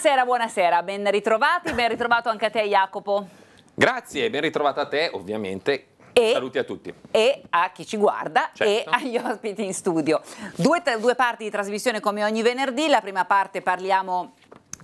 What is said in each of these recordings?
Buonasera, buonasera, ben ritrovati, ben ritrovato anche a te Jacopo. Grazie, ben ritrovata a te ovviamente. E, Saluti a tutti. E a chi ci guarda certo. e agli ospiti in studio. Due, tre, due parti di trasmissione come ogni venerdì, la prima parte parliamo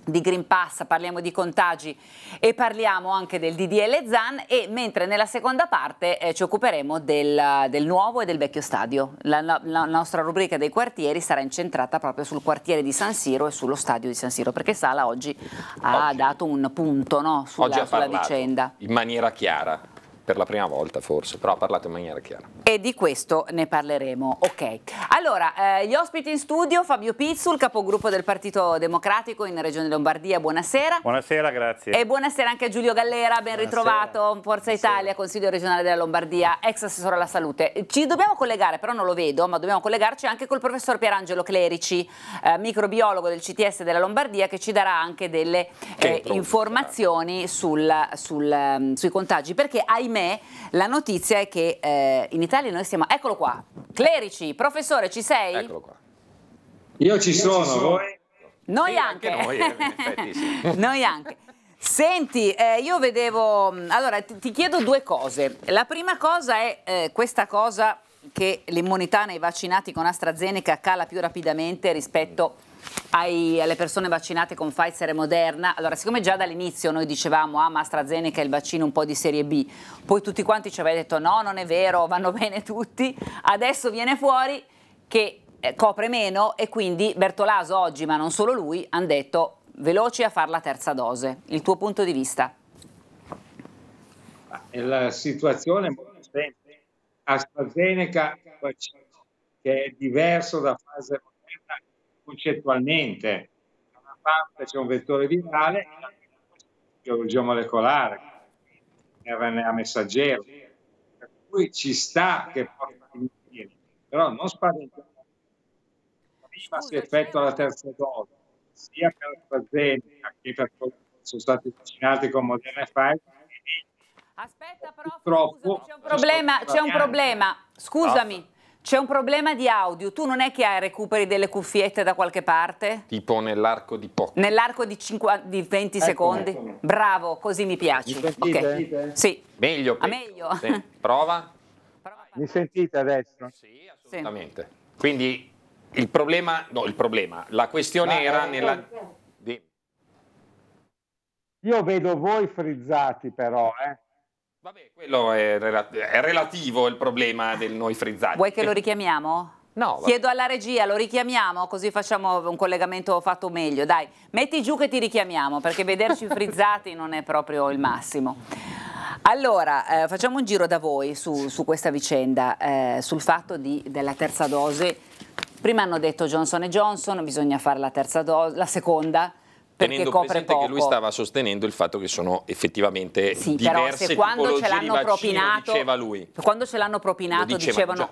di Green Pass, parliamo di contagi e parliamo anche del DDL ZAN e mentre nella seconda parte eh, ci occuperemo del, del, nuovo e del vecchio stadio. La, la, la, nostra rubrica dei quartieri sarà incentrata proprio sul quartiere di San Siro e sullo stadio di San Siro perché Sala oggi ha oggi. dato un punto no, sulla, sulla vicenda. In maniera chiara per la prima volta forse, però ha parlato in maniera chiara. E di questo ne parleremo, ok. Allora, eh, gli ospiti in studio, Fabio Pizzul, capogruppo del Partito Democratico in Regione Lombardia, buonasera. Buonasera, grazie. E buonasera anche a Giulio Gallera, ben buonasera. ritrovato, Forza Italia, buonasera. Consiglio regionale della Lombardia, ex assessore alla salute. Ci dobbiamo collegare, però non lo vedo, ma dobbiamo collegarci anche col professor Pierangelo Clerici, eh, microbiologo del CTS della Lombardia, che ci darà anche delle eh, informazioni sul, sul, ehm, sui contagi, perché ahimè ahimè, la notizia è che eh, in Italia noi siamo... Eccolo qua, Clerici, professore, ci sei? Eccolo qua. Io ci, Io sono, ci sono, voi? Noi sì, anche. anche noi, eh, sì. noi anche. Senti, eh, io vedevo, allora ti, ti, chiedo due cose. La prima cosa è eh, questa cosa che l'immunità nei vaccinati con AstraZeneca cala più rapidamente rispetto ai, alle persone vaccinate con Pfizer e Moderna, allora siccome già dall'inizio noi dicevamo ah ma AstraZeneca è il vaccino un po' di serie B, poi tutti quanti ci avevano detto no non è vero, vanno bene tutti, adesso viene fuori che eh, copre meno e quindi Bertolaso oggi, ma non solo lui, hanno detto veloci a fare la terza dose. Il tuo punto di vista? Eh, la situazione è molto semplice. AstraZeneca che è diverso da fase concettualmente. Da una parte c'è un vettore virale e dall'altra biologia molecolare, RNA messaggero. Per cui ci sta che porta però non spaventiamo. Prima si effettua la terza dose, sia per la AstraZeneca che per coloro che sono stati vaccinati con Moderna e Pfizer, Aspetta, prof, c'è un problema, c'è un problema. Scusami. C'è un problema di audio, tu non è che hai recuperi delle cuffiette da qualche parte? Tipo nell'arco di poco. Nell'arco di, di, 20 ecco, secondi? Ecco. Bravo, così mi piaci. Mi sentite? Okay. Sì. Meglio. Penso. meglio. Sì. Prova. Mi sentite adesso? Sì, assolutamente. Sì. Quindi il problema, no il problema, la questione era eh, nella... Io vedo voi frizzati però, eh. Vabbè, quello è, è relativo il problema del noi frizzati. Vuoi che lo richiamiamo? No, Chiedo alla regia, lo richiamiamo così facciamo un collegamento fatto meglio. Dai, metti giù che ti richiamiamo perché vederci frizzati non è proprio il massimo. Allora, eh, facciamo un giro da voi su, su questa vicenda, eh, sul fatto di, della terza dose. Prima hanno detto Johnson Johnson, bisogna fare la terza dose, la seconda tenendo presente poco. che lui stava sostenendo il fatto che sono effettivamente sì, diverse però quando ce l'hanno propinato, diceva lui. Quando ce l'hanno propinato diceva, dicevano già.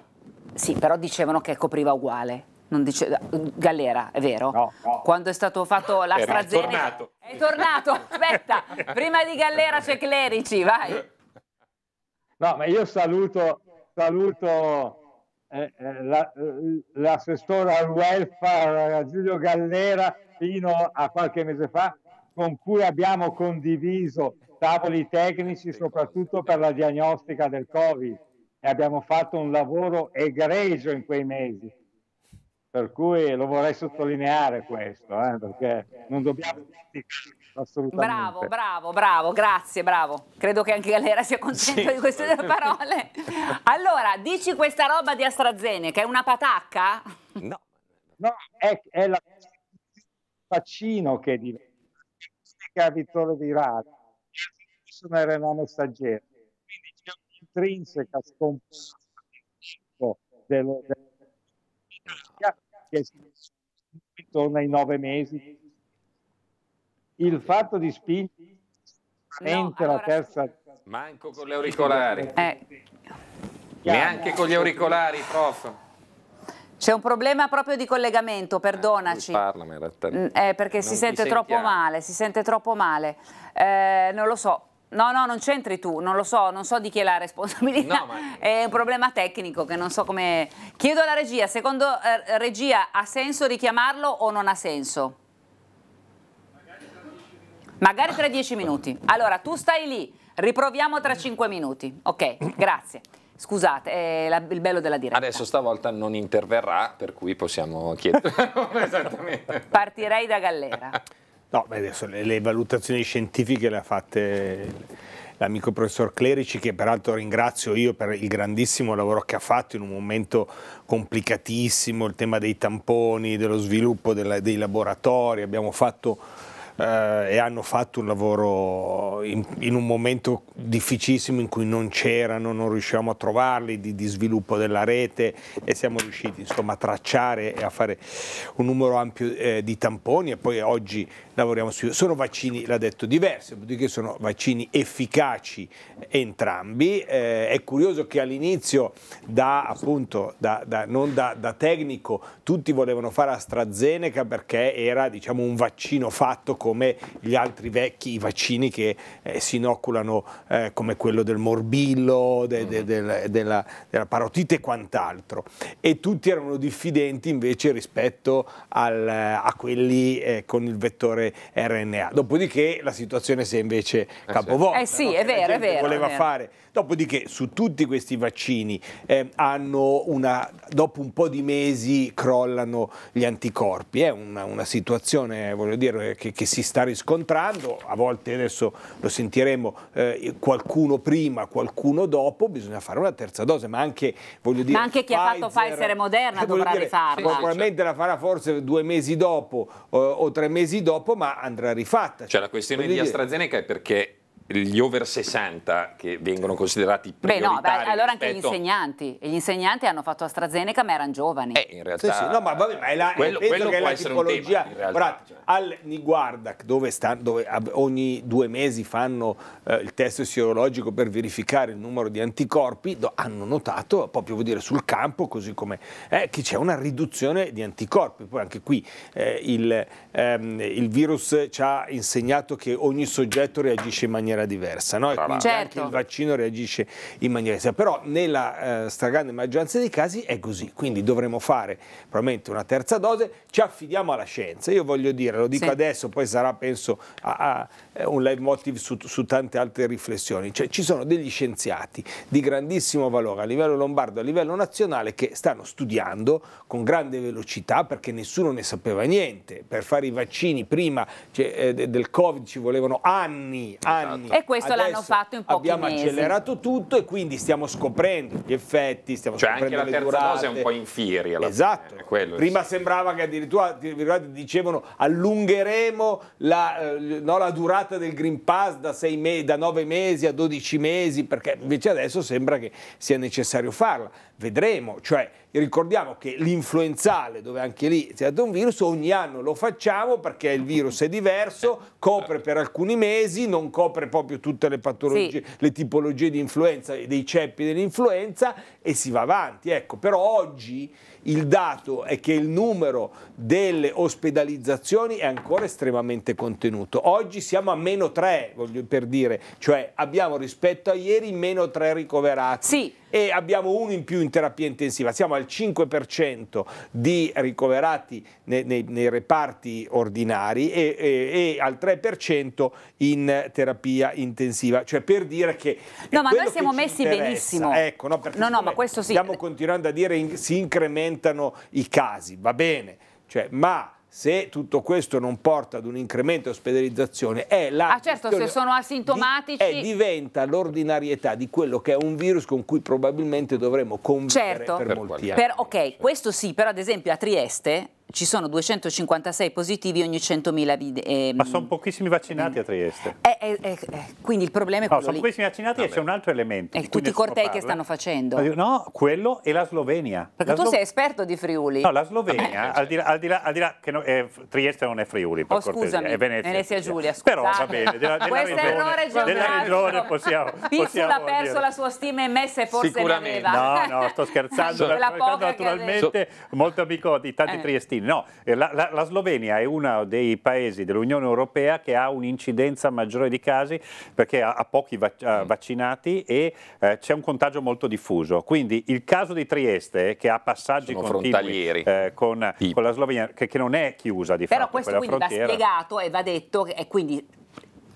Sì, però dicevano che copriva uguale. Dice, Gallera, è vero? No, no. Quando è stato fatto l'AstraZeneca... È, è tornato, aspetta, prima di Gallera c'è Clerici, vai. No, ma io saluto, saluto eh, eh, eh l'assessore al welfare Giulio Gallera fino a qualche mese fa con cui abbiamo condiviso tavoli tecnici soprattutto per la diagnostica del Covid e abbiamo fatto un lavoro egregio in quei mesi. Per cui lo vorrei sottolineare questo, eh, perché non dobbiamo assolutamente. Bravo, bravo, bravo, grazie, bravo. Credo che anche Galera sia contento sì. di queste due parole. Allora, dici questa roba di AstraZeneca, è una patacca? No. No, è, è, la faccino che diventa che ha Vittorio Di Rada sono era Renano Stagiero quindi c'è un'intrinseca scomposizione dello, dello, che torna ai nove mesi il fatto di spingere no, allora... la terza manco con le auricolari eh. neanche con gli auricolari prof c'è un problema proprio di collegamento, eh, perdonaci. Eh, parla, ma in realtà... Mm, eh, perché si sente troppo male, si sente troppo male. Eh, non lo so. No, no, non c'entri tu, non lo so, non so di chi è la responsabilità. No, ma... È un problema tecnico che non so come... Chiedo alla regia, secondo eh, regia ha senso richiamarlo o non ha senso? Magari tra dieci minuti. Allora, tu stai lì, riproviamo tra cinque minuti. Ok, grazie. Scusate, è la, il bello della diretta. Adesso stavolta non interverrà, per cui possiamo chiedere. Esattamente. Partirei da Gallera. No, beh, adesso le, le valutazioni scientifiche le ha fatte l'amico professor Clerici che peraltro ringrazio io per il grandissimo lavoro che ha fatto in un momento complicatissimo, il tema dei tamponi, dello sviluppo della, dei laboratori, abbiamo fatto eh, e hanno fatto un lavoro in, in, un momento difficilissimo in cui non c'erano, non riuscivamo a trovarli, di, di, sviluppo della rete e siamo riusciti insomma, a tracciare e a fare un numero ampio eh, di tamponi e poi oggi lavoriamo su... Sono vaccini, l'ha detto, diversi, dopodiché sono vaccini efficaci entrambi. Eh, è curioso che all'inizio da, appunto, da, da, non da, da tecnico tutti volevano fare AstraZeneca perché era diciamo, un vaccino fatto come gli altri vecchi vaccini che eh, si inoculano eh, come quello del morbillo, de, de, mm-hmm. de, della, della, parotite e quant'altro. E tutti erano diffidenti invece rispetto al, eh, a quelli eh, con il vettore RNA. Dopodiché la situazione si è invece eh capovolta. Eh sì, no? è cioè, vero, è vero. Voleva è vero. fare Dopodiché su tutti questi vaccini eh, una, dopo un po' di mesi crollano gli anticorpi. È una, una situazione dire, che, che, si sta riscontrando, a volte adesso lo sentiremo eh, qualcuno prima, qualcuno dopo, bisogna fare una terza dose, ma anche, dire, ma anche chi Pfizer, ha fatto Pfizer e Moderna eh, dovrà dire, rifarla. Probabilmente la farà forse due mesi dopo eh, o tre mesi dopo, ma andrà rifatta. Cioè la questione di AstraZeneca è perché gli over 60 che vengono considerati prioritari. Beh no, beh, allora anche gli insegnanti, e gli insegnanti hanno fatto AstraZeneca ma erano giovani. Eh, in realtà... Sì, sì, no, ma, vabbè, ma è la, quello, quello che è la tipologia... Tema, guardate, cioè. al Niguardac, dove, sta, dove ogni due mesi fanno eh, il test sierologico per verificare il numero di anticorpi, do, hanno notato, proprio vuol dire sul campo, così come eh, che c'è una riduzione di anticorpi. Poi anche qui eh, il, ehm, il virus ci ha insegnato che ogni soggetto reagisce in maniera maniera diversa. No? E quindi certo. anche il vaccino reagisce in maniera diversa. Però nella eh, stragrande maggioranza dei casi è così. Quindi dovremo fare probabilmente una terza dose, ci affidiamo alla scienza. Io voglio dire, lo dico sì. adesso, poi sarà penso a, a eh, un leitmotiv su, su tante altre riflessioni, cioè ci sono degli scienziati di grandissimo valore a livello lombardo, a livello nazionale che stanno studiando con grande velocità perché nessuno ne sapeva niente, per fare i vaccini prima cioè, eh, del Covid ci volevano anni, anni. Esatto. E questo l'hanno fatto in pochi abbiamo mesi. Abbiamo accelerato tutto e quindi stiamo scoprendo gli effetti, stiamo cioè scoprendo anche la terza durate. dose è un po' in fieri Esatto, fine, prima sì. sembrava che addirittura dicevano allungheremo la, eh, no, la durata durata del Green Pass da, me da 9 mesi a 12 mesi, perché invece adesso sembra che sia necessario farla. Vedremo, cioè ricordiamo che l'influenzale, dove anche lì c'è dato un virus, ogni anno lo facciamo perché il virus è diverso, copre per alcuni mesi, non copre proprio tutte le patologie, sì. le tipologie di influenza e dei ceppi dell'influenza e si va avanti. Ecco, però oggi il dato è che il numero delle ospedalizzazioni è ancora estremamente contenuto. Oggi siamo a meno 3, voglio per dire, cioè abbiamo rispetto a ieri meno 3 ricoverati. Sì e abbiamo uno in più in terapia intensiva, siamo al 5% di ricoverati nei, nei, nei reparti ordinari e, e, e, al 3% in terapia intensiva, cioè per dire che... No, ma noi siamo messi benissimo. Ecco, no, perché no, no, ma questo sì. stiamo continuando a dire in, si incrementano i casi, va bene, cioè, ma se tutto questo non porta ad un incremento di ospedalizzazione è la ah certo se sono asintomatici di, è, eh, diventa l'ordinarietà di quello che è un virus con cui probabilmente dovremo convivere certo. per, per molti anni per, ok certo. questo sì però ad esempio a Trieste ci sono 256 positivi ogni 100.000 ehm. Ma sono pochissimi vaccinati a Trieste. Eh, eh, eh, eh, quindi il problema è no, sono lì. pochissimi vaccinati Vabbè. e c'è un altro elemento. E eh, tutti i cortei che stanno facendo. No, quello e la Slovenia. Perché la tu Slo sei esperto di Friuli. No, la Slovenia, al, di là, al, di là, al di là che no, eh, Trieste non è Friuli, per oh, cortesia, scusami, è Venezia. Venezia Giulia, scusate. Però va bene, della, della Questo regione, errore della regione possiamo, possiamo ha perso dire. la sua stima e me se forse ne aveva. No, no, sto scherzando. Naturalmente molto amico di tanti triestini Slovenia. No, eh, la, la, la Slovenia è uno dei paesi dell'Unione Europea che ha un'incidenza maggiore di casi perché ha, ha pochi vac mm. vaccinati e eh, c'è un contagio molto diffuso. Quindi il caso di Trieste, che ha passaggi Sono continui eh, con, con, la Slovenia, che, che, non è chiusa di Però fatto. Però questo quindi frontiera. va spiegato e va detto, e quindi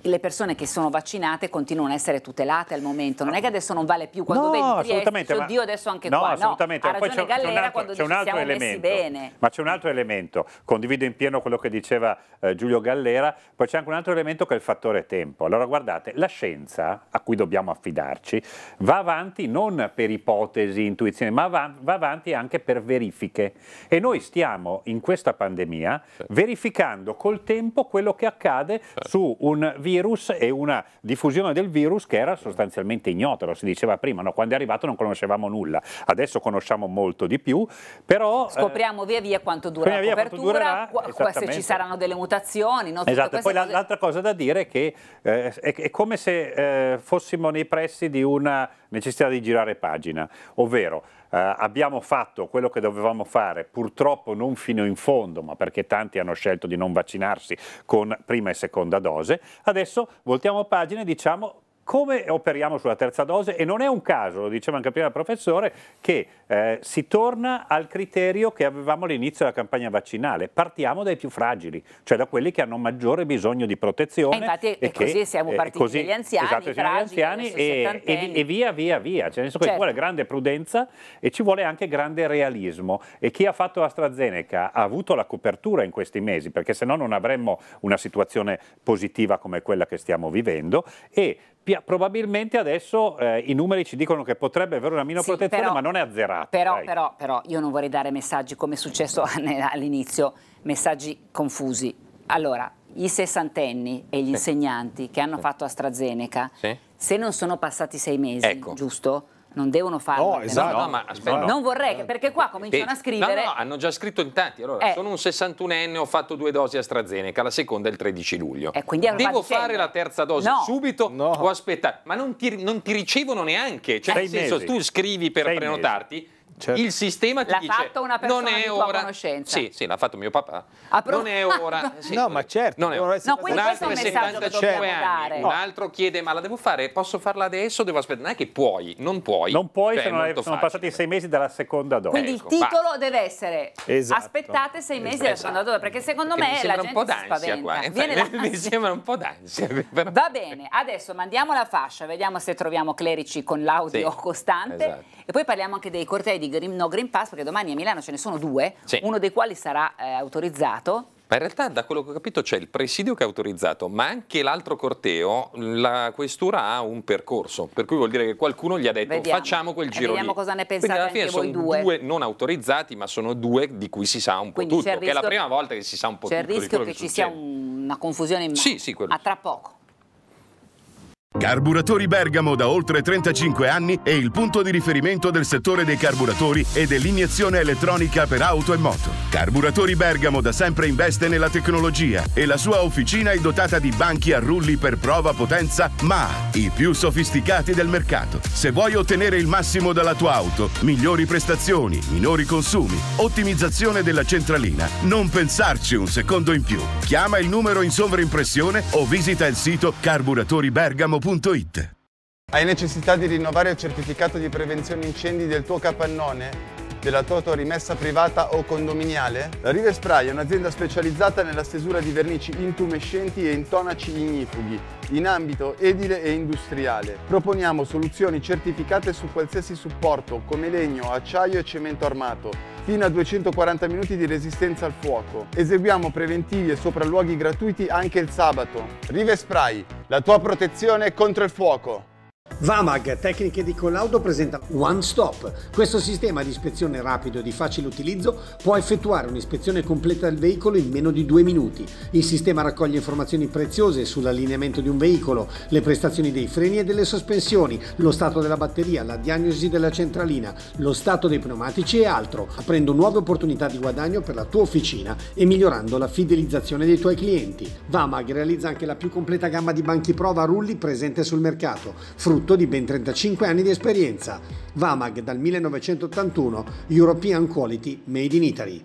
le persone che sono vaccinate continuano a essere tutelate al momento. Non è che adesso non vale più quando no, vedi assolutamente, Trieste, ma... adesso anche no, qua. Assolutamente. No, assolutamente. Poi c'è un altro, c'è un altro elemento. Ma c'è un altro elemento. Condivido in pieno quello che diceva eh, Giulio Gallera. Poi c'è anche un altro elemento che è il fattore tempo. Allora guardate, la scienza a cui dobbiamo affidarci va avanti non per ipotesi, intuizioni, ma va, va avanti anche per verifiche. E noi stiamo in questa pandemia sì. verificando col tempo quello che accade sì. Certo. su un virus virus e una diffusione del virus che era sostanzialmente ignota, lo si diceva prima, no? quando è arrivato non conoscevamo nulla, adesso conosciamo molto di più, però... Eh, scopriamo eh, via via quanto dura la copertura, quanto durerà, se ci saranno delle mutazioni. No? Esatto, poi l'altra cosa da dire è che eh, è, è, come se eh, fossimo nei pressi di una necessità di girare pagina, ovvero eh, abbiamo fatto quello che dovevamo fare, purtroppo non fino in fondo, ma perché tanti hanno scelto di non vaccinarsi con prima e seconda dose, adesso voltiamo pagina e diciamo come operiamo sulla terza dose e non è un caso, lo diceva anche prima il professore, che eh, si torna al criterio che avevamo all'inizio della campagna vaccinale, partiamo dai più fragili, cioè da quelli che hanno maggiore bisogno di protezione. Eh, e infatti e che, così siamo partiti così, dagli anziani, esatto, fragili, anziani e, e, e, via via via, cioè, nel senso certo. che ci certo. vuole grande prudenza e ci vuole anche grande realismo e chi ha fatto AstraZeneca ha avuto la copertura in questi mesi perché se no non avremmo una situazione positiva come quella che stiamo vivendo e probabilmente adesso eh, i numeri ci dicono che potrebbe avere una minoprotezione, sì, però, ma non è azzerata. Però, però, però, io non vorrei dare messaggi come è successo all'inizio, messaggi confusi. Allora, i sessantenni e gli sì. insegnanti che hanno sì. fatto AstraZeneca, se non sono passati sei mesi, ecco. giusto? non devono farlo. No, esatto. No, ma aspetta. Non vorrei, che, perché qua eh, cominciano eh, a scrivere... No, no, hanno già scritto in tanti. Allora, eh. sono un 61enne, ho fatto due dosi AstraZeneca, la seconda è il 13 luglio. Eh, quindi allora Devo fare la terza dose no. subito no. o aspettare? Ma non ti, non ti ricevono neanche. Cioè, Sei nel senso, mesi. tu scrivi per Sei prenotarti... Mesi Certo. Il sistema ti l'ha dice... fatto una persona non è ora... conoscenza. Sì, sì, l'ha fatto mio papà. Ah, Non è ora... Sì, no, ma certo. Non è ora. No, un altro è 75 anni, no. un altro chiede ma la devo fare? Posso farla adesso? Devo aspettare? Non è che puoi, non puoi. Non puoi cioè, se non è, sono facile. passati sei mesi dalla seconda dose. Quindi ecco, il titolo va. deve essere esatto. aspettate sei mesi esatto. dalla seconda dose, perché secondo perché me la gente un si spaventa. Qua, eh. infatti, mi sembra un po' d'ansia. Però. Va bene, adesso mandiamo la fascia, vediamo se troviamo Clerici con l'audio costante esatto. e poi parliamo anche dei cortei di di green, no Green Pass, perché domani a Milano ce ne sono due, sì. uno dei quali sarà eh, autorizzato. Ma in realtà da quello che ho capito c'è il presidio che è autorizzato, ma anche l'altro corteo, la questura ha un percorso, per cui vuol dire che qualcuno gli ha detto vediamo. facciamo quel eh, giro Vediamo lì. cosa ne pensate Quindi alla fine sono due. due. non autorizzati, ma sono due di cui si sa un po' Quindi tutto, che è la prima volta che si sa un po' tutto. C'è il rischio che, che ci sia una confusione in mano. Sì, sì, quello. A tra poco. Carburatori Bergamo da oltre 35 anni è il punto di riferimento del settore dei carburatori e dell'iniezione elettronica per auto e moto. Carburatori Bergamo da sempre investe nella tecnologia e la sua officina è dotata di banchi a rulli per prova potenza, ma i più sofisticati del mercato. Se vuoi ottenere il massimo dalla tua auto, migliori prestazioni, minori consumi, ottimizzazione della centralina, non pensarci un secondo in più. Chiama il numero in sovraimpressione o visita il sito carburatoribergamo.com Consovo.it. Hai necessità di rinnovare il certificato di prevenzione incendi del tuo capannone? della Toto rimessa privata o condominiale? La River Spray è un'azienda specializzata nella stesura di vernici intumescenti e intonaci ignifughi in ambito edile e industriale. Proponiamo soluzioni certificate su qualsiasi supporto come legno, acciaio e cemento armato fino a 240 minuti di resistenza al fuoco. Eseguiamo preventivi e sopralluoghi gratuiti anche il sabato. Rive Spray, la tua protezione contro il fuoco. Vamag, tecniche di collaudo, presenta One Stop. Questo sistema di ispezione rapido e di facile utilizzo può effettuare un'ispezione completa del veicolo in meno di due minuti. Il sistema raccoglie informazioni preziose sull'allineamento di un veicolo, le prestazioni dei freni e delle sospensioni, lo stato della batteria, la diagnosi della centralina, lo stato dei pneumatici e altro, aprendo nuove opportunità di guadagno per la tua officina e migliorando la fidelizzazione dei tuoi clienti. Vamag realizza anche la più completa gamma di banchi prova rulli presente sul mercato frutto di ben 35 anni di esperienza. Vamag dal 1981, European Quality Made in Italy.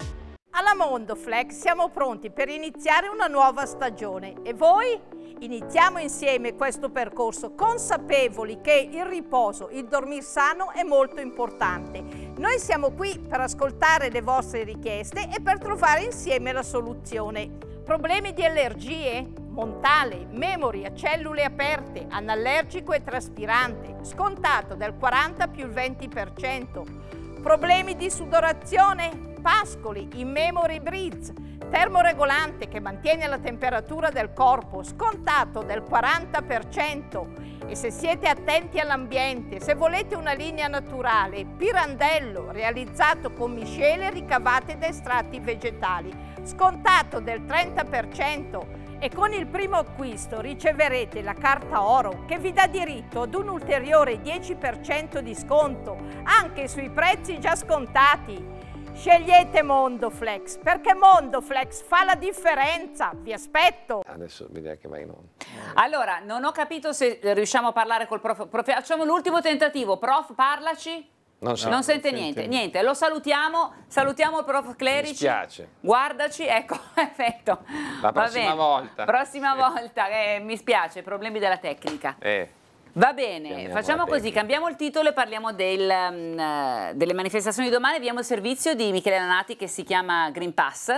Alla Mondoflex siamo pronti per iniziare una nuova stagione e voi? Iniziamo insieme questo percorso consapevoli che il riposo, il dormire sano è molto importante. Noi siamo qui per ascoltare le vostre richieste e per trovare insieme la soluzione. Problemi di allergie? montale, memoria, cellule aperte, anallergico e traspirante, scontato dal 40 più il 20%, problemi di sudorazione, pascoli, in memory breeze, termoregolante che mantiene la temperatura del corpo, scontato del 40%. E se siete attenti all'ambiente, se volete una linea naturale, pirandello realizzato con miscele ricavate da estratti vegetali, scontato del 30% e con il primo acquisto riceverete la carta oro che vi dà diritto ad un ulteriore 10% di sconto anche sui prezzi già scontati. Scegliete Mondoflex perché Mondoflex fa la differenza. Vi aspetto. Adesso vediamo che vai in onda. Allora, non ho capito se riusciamo a parlare col prof. prof facciamo l'ultimo tentativo. Prof, parlaci. Non, sente, non sente niente. niente. niente, lo salutiamo, salutiamo il prof Clerici. Mi spiace. Guardaci, ecco, perfetto. La prossima volta. Prossima volta, eh, mi spiace, problemi della tecnica. Eh. Va bene, Cambiamo facciamo così, cambiamo il titolo e parliamo del, um, delle manifestazioni di domani. Abbiamo il servizio di Michele Lanati che si chiama Green Pass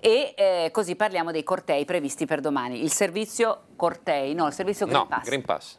e eh, così parliamo dei cortei previsti per domani. Il servizio cortei, no, il servizio Green no, Pass. Green Pass.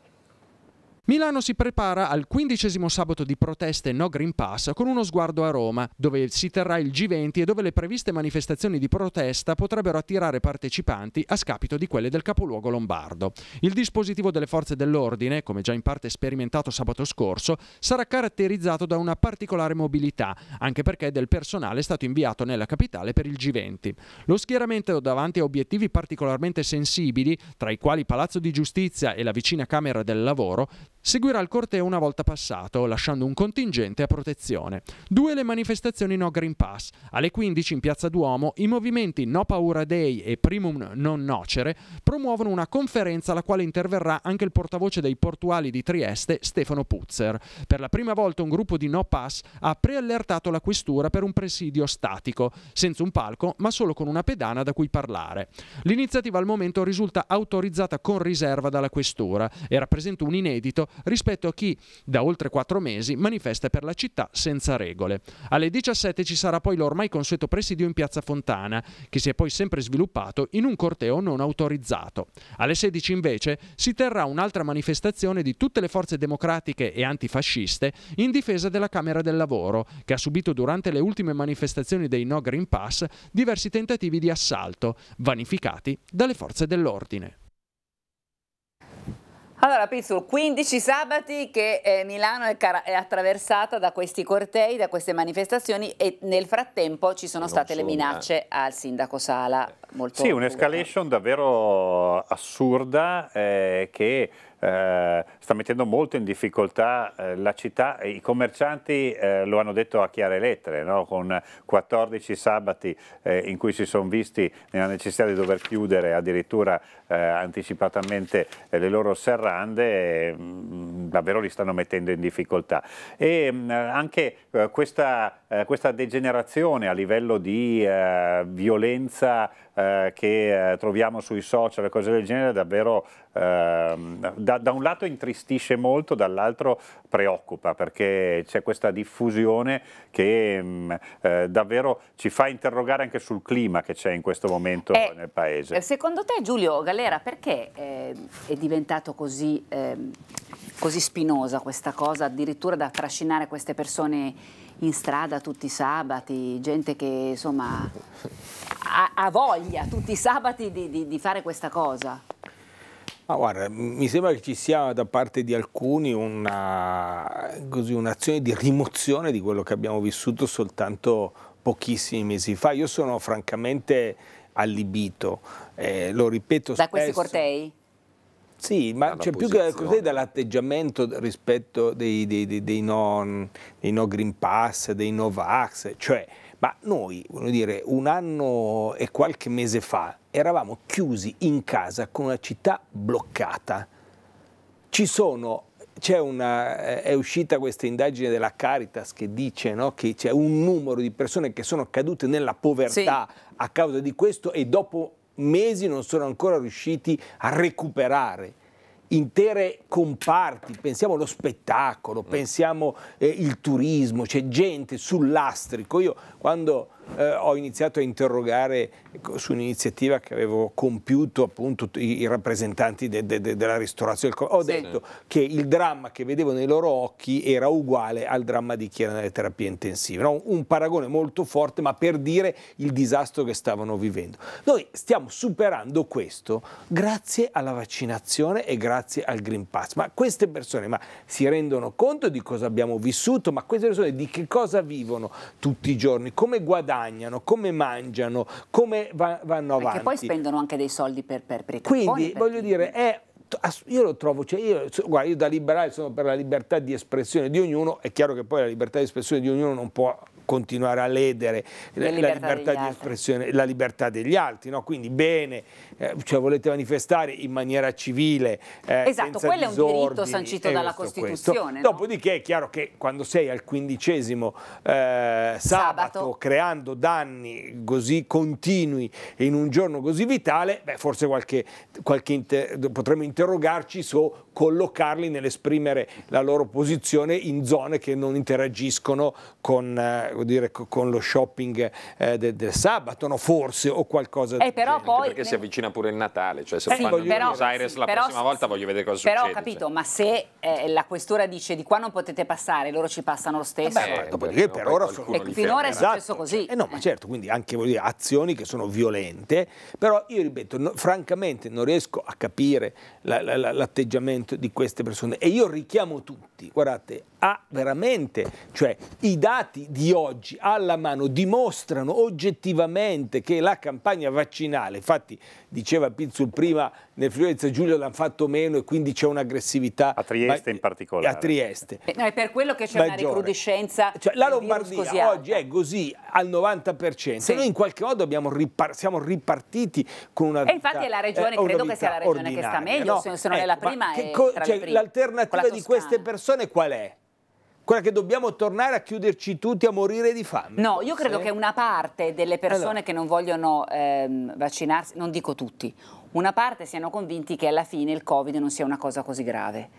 Milano si prepara al quindicesimo sabato di proteste No Green Pass con uno sguardo a Roma, dove si terrà il G20 e dove le previste manifestazioni di protesta potrebbero attirare partecipanti a scapito di quelle del capoluogo lombardo. Il dispositivo delle forze dell'ordine, come già in parte sperimentato sabato scorso, sarà caratterizzato da una particolare mobilità, anche perché del personale è stato inviato nella capitale per il G20. Lo schieramento davanti a obiettivi particolarmente sensibili, tra i quali Palazzo di Giustizia e la vicina Camera del Lavoro, Seguirà il corteo una volta passato, lasciando un contingente a protezione. Due le manifestazioni no Green Pass. Alle 15 in Piazza Duomo i movimenti No Paura Day e Primum Non Nocere promuovono una conferenza alla quale interverrà anche il portavoce dei portuali di Trieste, Stefano Puzzer. Per la prima volta un gruppo di No Pass ha preallertato la questura per un presidio statico, senza un palco ma solo con una pedana da cui parlare. L'iniziativa al momento risulta autorizzata con riserva dalla questura e rappresenta un inedito rispetto a chi da oltre quattro mesi manifesta per la città senza regole. Alle 17 ci sarà poi l'ormai consueto presidio in piazza Fontana, che si è poi sempre sviluppato in un corteo non autorizzato. Alle 16 invece si terrà un'altra manifestazione di tutte le forze democratiche e antifasciste in difesa della Camera del Lavoro, che ha subito durante le ultime manifestazioni dei No Green Pass diversi tentativi di assalto, vanificati dalle forze dell'ordine. Allora Pizzul, 15 sabati che eh, Milano è, è, attraversata da questi cortei, da queste manifestazioni e nel frattempo ci sono non state sono, le minacce eh. al sindaco Sala. Molto sì, un'escalation davvero assurda eh, che eh, sta mettendo molto in difficoltà eh, la città, i commercianti eh, lo hanno detto a chiare lettere, no? con 14 sabati eh, in cui si sono visti nella necessità di dover chiudere addirittura eh, anticipatamente le loro serrande, davvero li stanno mettendo in difficoltà. E mh, anche questa eh, questa degenerazione a livello di eh, violenza eh, che eh, troviamo sui social e cose del genere davvero ehm, da, da, un lato intristisce molto, dall'altro preoccupa perché c'è questa diffusione che mh, mm, eh, davvero ci fa interrogare anche sul clima che c'è in questo momento nel paese. Secondo te Giulio Galera perché è diventato così, ehm, così spinosa questa cosa addirittura da trascinare queste persone in strada tutti i sabati, gente che insomma ha, ha voglia tutti i sabati di, di, di fare questa cosa? Ma guarda, mi sembra che ci sia da parte di alcuni un'azione un di rimozione di quello che abbiamo vissuto soltanto pochissimi mesi fa. Io sono francamente allibito, eh, lo ripeto da spesso. Da questi cortei? Sì, ma c'è cioè, più che cos'è dall'atteggiamento rispetto dei, dei, dei, dei, non, dei no Green Pass, dei no Vax, cioè, ma noi, voglio dire, un anno e qualche mese fa eravamo chiusi in casa con una città bloccata. Ci sono una, è uscita questa indagine della Caritas che dice no, che c'è un numero di persone che sono cadute nella povertà sì. a causa di questo e dopo mesi non sono ancora riusciti a recuperare intere comparti, pensiamo allo spettacolo, mm. pensiamo eh, il turismo, c'è gente sull'astrico. Io quando eh, ho iniziato a interrogare su un'iniziativa che avevo compiuto appunto i, i rappresentanti de, de, de, della ristorazione. Ho sì. detto che il dramma che vedevo nei loro occhi era uguale al dramma di chi era nelle terapie intensive. No? Un paragone molto forte, ma per dire il disastro che stavano vivendo. Noi stiamo superando questo grazie alla vaccinazione e grazie al Green Pass. Ma queste persone ma, si rendono conto di cosa abbiamo vissuto? Ma queste persone di che cosa vivono tutti i giorni? Come guadagnano? guadagnano, come mangiano, come va, vanno avanti. Perché poi spendono anche dei soldi per, per, per Quindi, per voglio dire, è io lo trovo, cioè io, guarda, io da liberale sono per la libertà di espressione di ognuno, è chiaro che poi la libertà di espressione di ognuno non può continuare a ledere libertà, la libertà, di altri. espressione, la libertà degli altri, no? quindi bene eh, cioè volete manifestare in maniera civile. Eh, esatto, quello è un diritto sancito eh, dalla Costituzione. No? Dopodiché è chiaro che quando sei al quindicesimo eh, sabato, sabato, creando danni così continui in un giorno così vitale, beh, forse qualche, qualche inter potremmo interrogarci su collocarli nell'esprimere la loro posizione in zone che non interagiscono con, eh, dire, con lo shopping eh, del, del sabato, no? forse, o qualcosa del genere. poi, perché si avvicina indovina pure il Natale, cioè se sì, fanno però, Aires sì, la però, prossima volta voglio vedere cosa però, succede. Però capito, cioè. ma se eh, la questura dice di qua non potete passare, loro ci passano lo stesso. Beh, eh, dopodiché per ora sono... E ecco, finora è successo esatto. così. Eh no, ma certo, quindi anche dire, azioni che sono violente, però io ripeto, no, francamente non riesco a capire l'atteggiamento la, la, di queste persone e io richiamo tutti, guardate, a veramente, cioè i dati di oggi alla mano dimostrano oggettivamente che la campagna vaccinale, infatti diceva Pizzul prima, nel Friuli Venezia Giulia l'hanno fatto meno e quindi c'è un'aggressività. A Trieste in particolare. A Trieste. Eh, no, è per quello che c'è una recrudescenza. Cioè, la Lombardia oggi è così al 90%. Sì. Noi in qualche modo ripar siamo ripartiti con una vita, E infatti è la regione, eh, credo che sia la regione che sta meglio, no? se non eh, è la ecco, prima è cioè, L'alternativa la di queste persone qual è? quella che dobbiamo tornare a chiuderci tutti a morire di fame. No, io credo che una parte delle persone allora. che non vogliono ehm, vaccinarsi, non dico tutti, una parte siano convinti che alla fine il Covid non sia una cosa così grave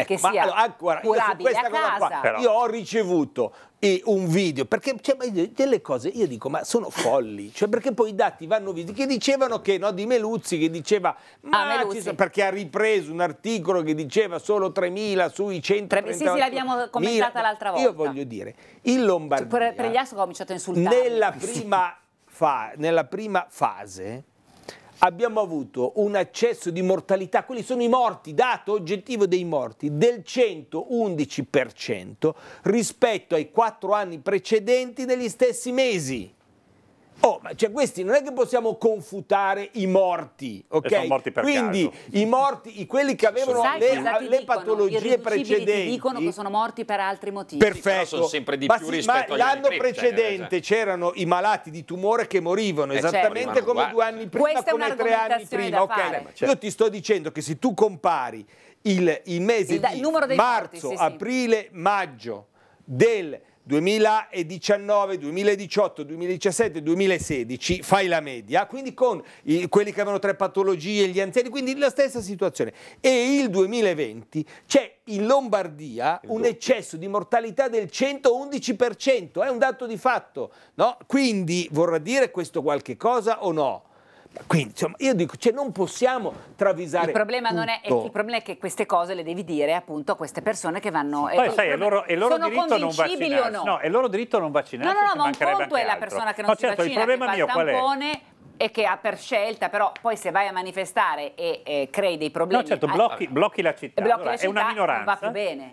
eh, che sia allora, ancora, ah, curabile io qua, io ho ricevuto eh, un video, perché cioè, delle cose io dico ma sono folli, cioè perché poi i dati vanno visti, che dicevano che no, di Meluzzi che diceva ah, ma ah, so, perché ha ripreso un articolo che diceva solo 3.000 sui 100. Sì, sì, l'abbiamo commentata l'altra volta. Io voglio dire, in Lombardia... Cioè, per, per gli ha cominciato a insultare. Nella prima, fa, nella prima fase abbiamo avuto un accesso di mortalità, quelli sono i morti, dato oggettivo dei morti, del 111% rispetto ai quattro anni precedenti negli stessi mesi. Oh, ma cioè questi non è che possiamo confutare i morti, ok? sono Morti per Quindi caso. i morti, quelli che avevano Sai le, le dicono, patologie precedenti. dicono che sono morti per altri motivi. Perfetto. Sono sempre di più ma sì, rispetto ma l'anno cioè, precedente c'erano i malati di tumore che morivano eh, certo, esattamente certo. come due anni prima, Questa come tre anni prima. Okay. Eh, certo. Io ti sto dicendo che se tu compari il, il mese il, di il marzo, morti, sì, aprile, sì. maggio del 2019, 2018, 2017, 2016, fai la media, quindi con i, quelli che avevano tre patologie, gli anziani, quindi la stessa situazione. E il 2020 c'è in Lombardia un eccesso di mortalità del 111%, è un dato di fatto, no? Quindi vorrà dire questo qualche cosa o no? Quindi, insomma, io dico, cioè, non possiamo travisare. Il problema, tutto. non è, il problema è che queste cose le devi dire appunto a queste persone che vanno. Sì. Eh, poi, sai, è loro, è loro diritto non vaccinarsi. No? no, è loro diritto non vaccinarsi. No, no, no, ma un conto è la persona che non no, si certo, vaccina, il problema che mio, fa il tampone, e che ha per scelta, però poi se vai a manifestare e, e crei dei problemi... No, certo, eh, blocchi, blocchi la città. Blocchi allora, la città, è una minoranza.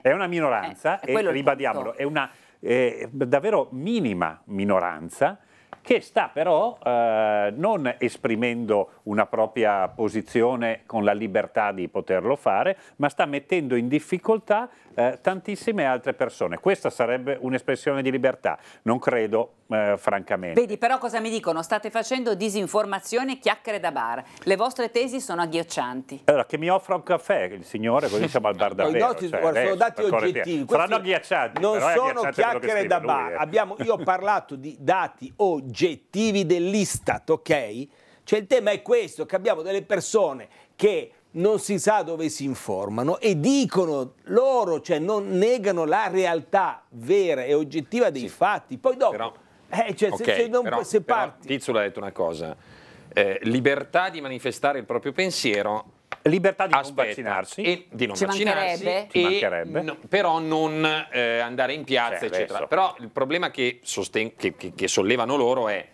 È una minoranza, eh, e ribadiamolo, è una eh, davvero minima minoranza che sta però eh, non esprimendo una propria posizione con la libertà di poterlo fare, ma sta mettendo in difficoltà eh, tantissime altre persone. Questa sarebbe un'espressione di libertà, non credo eh, francamente. Vedi però cosa mi dicono, state facendo disinformazione e chiacchiere da bar, le vostre tesi sono agghiaccianti. Allora che mi offra un caffè il signore così siamo al bar davvero. dati, cioè, guarda, sono dati oggettivi. Saranno agghiaccianti. Non sono chiacchiere da bar, lui, eh. Abbiamo, io ho parlato di dati oggettivi dell'Istat, ok? Cioè il tema è questo, che abbiamo delle persone che non si sa dove si informano e dicono loro, cioè non negano la realtà vera e oggettiva dei sì. fatti. Poi dopo, però, eh, cioè, okay, se, se, non, però, se parti... Pizzula ha detto una cosa, eh, libertà di manifestare il proprio pensiero libertà di Aspetta, non vaccinarsi e di non ci vaccinarsi mancherebbe. mancherebbe. No, però non eh, andare in piazza cioè, eccetera adesso. però il problema che, che, che, che sollevano loro è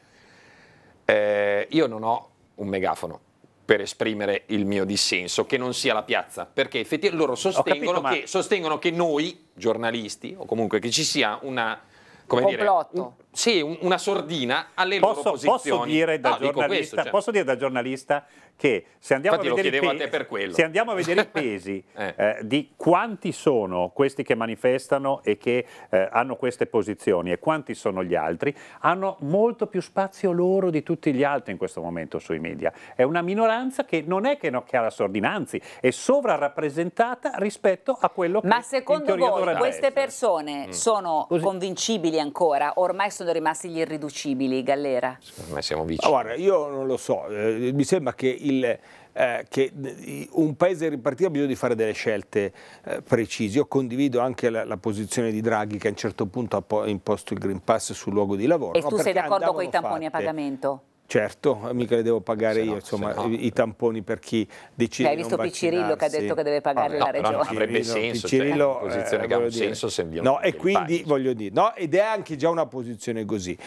eh, io non ho un megafono per esprimere il mio dissenso, che non sia la piazza, perché effettivamente loro sostengono, capito, che, ma... sostengono che noi, giornalisti, o comunque che ci sia una... Come un complotto. un, sì, una sordina alle posso, loro posizioni. Posso dire, da ah, questo, cioè. posso dire da giornalista che se andiamo, pesi, se andiamo a vedere, i pesi eh. Eh, di quanti sono questi che manifestano e che eh, hanno queste posizioni e quanti sono gli altri, hanno molto più spazio loro di tutti gli altri in questo momento sui media. È una minoranza che non è che, no, che ha la sordina, anzi è sovrarappresentata rispetto a quello Ma che Ma secondo voi queste essere. persone mm. sono Così. convincibili ancora? Ormai sono sono rimasti gli irriducibili, Gallera? Secondo siamo vicini. Allora, io non lo so, eh, mi sembra che il... Eh, che eh, un paese ripartito ha bisogno di fare delle scelte eh, precise. Io condivido anche la, la, posizione di Draghi che a un certo punto ha imposto il Green Pass sul luogo di lavoro. E no, tu sei d'accordo con i tamponi fatte. a pagamento? Certo, eh, mica le devo pagare no, io, insomma, no. i tamponi per chi decide Beh, hai visto Piccirillo che ha detto che deve pagare no, la regione. No, avrebbe senso, cioè, Piccirillo, cioè, posizione eh, che ha un senso se No, non e quindi voglio dire, no, ed è anche già una posizione così.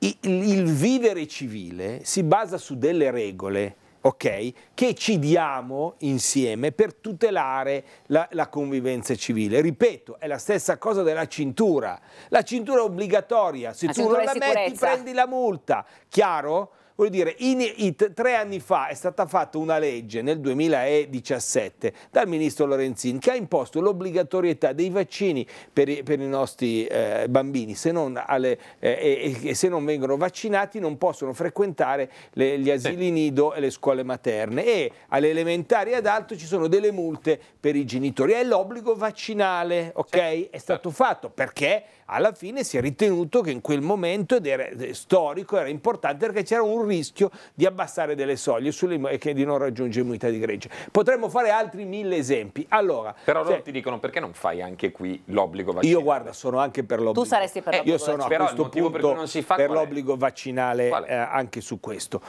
il, il vivere civile si basa su delle regole okay, che ci diamo insieme per tutelare la, la, convivenza civile. Ripeto, è la stessa cosa della cintura. La cintura è obbligatoria, se la tu non la metti prendi la multa, chiaro? voglio dire, in, it, tre anni fa è stata fatta una legge nel 2017 dal ministro Lorenzin che ha imposto l'obbligatorietà dei vaccini per i, per i nostri eh, bambini, se non, alle, eh, e, e se non vengono vaccinati non possono frequentare le, gli asili nido e le scuole materne e alle elementari e ad alto ci sono delle multe per i genitori, è l'obbligo vaccinale, ok? È stato fatto perché alla fine si è ritenuto che in quel momento ed era eh, storico, era importante perché c'era un rischio di abbassare delle soglie e che di non raggiungere immunità di gregge. Potremmo fare altri mille esempi. Allora, però loro cioè ti dicono perché non fai anche qui l'obbligo vaccinale? Io guarda, sono anche per l'obbligo. Tu saresti per l'obbligo. Eh, io sono a questo punto per, l'obbligo vaccinale eh, anche su questo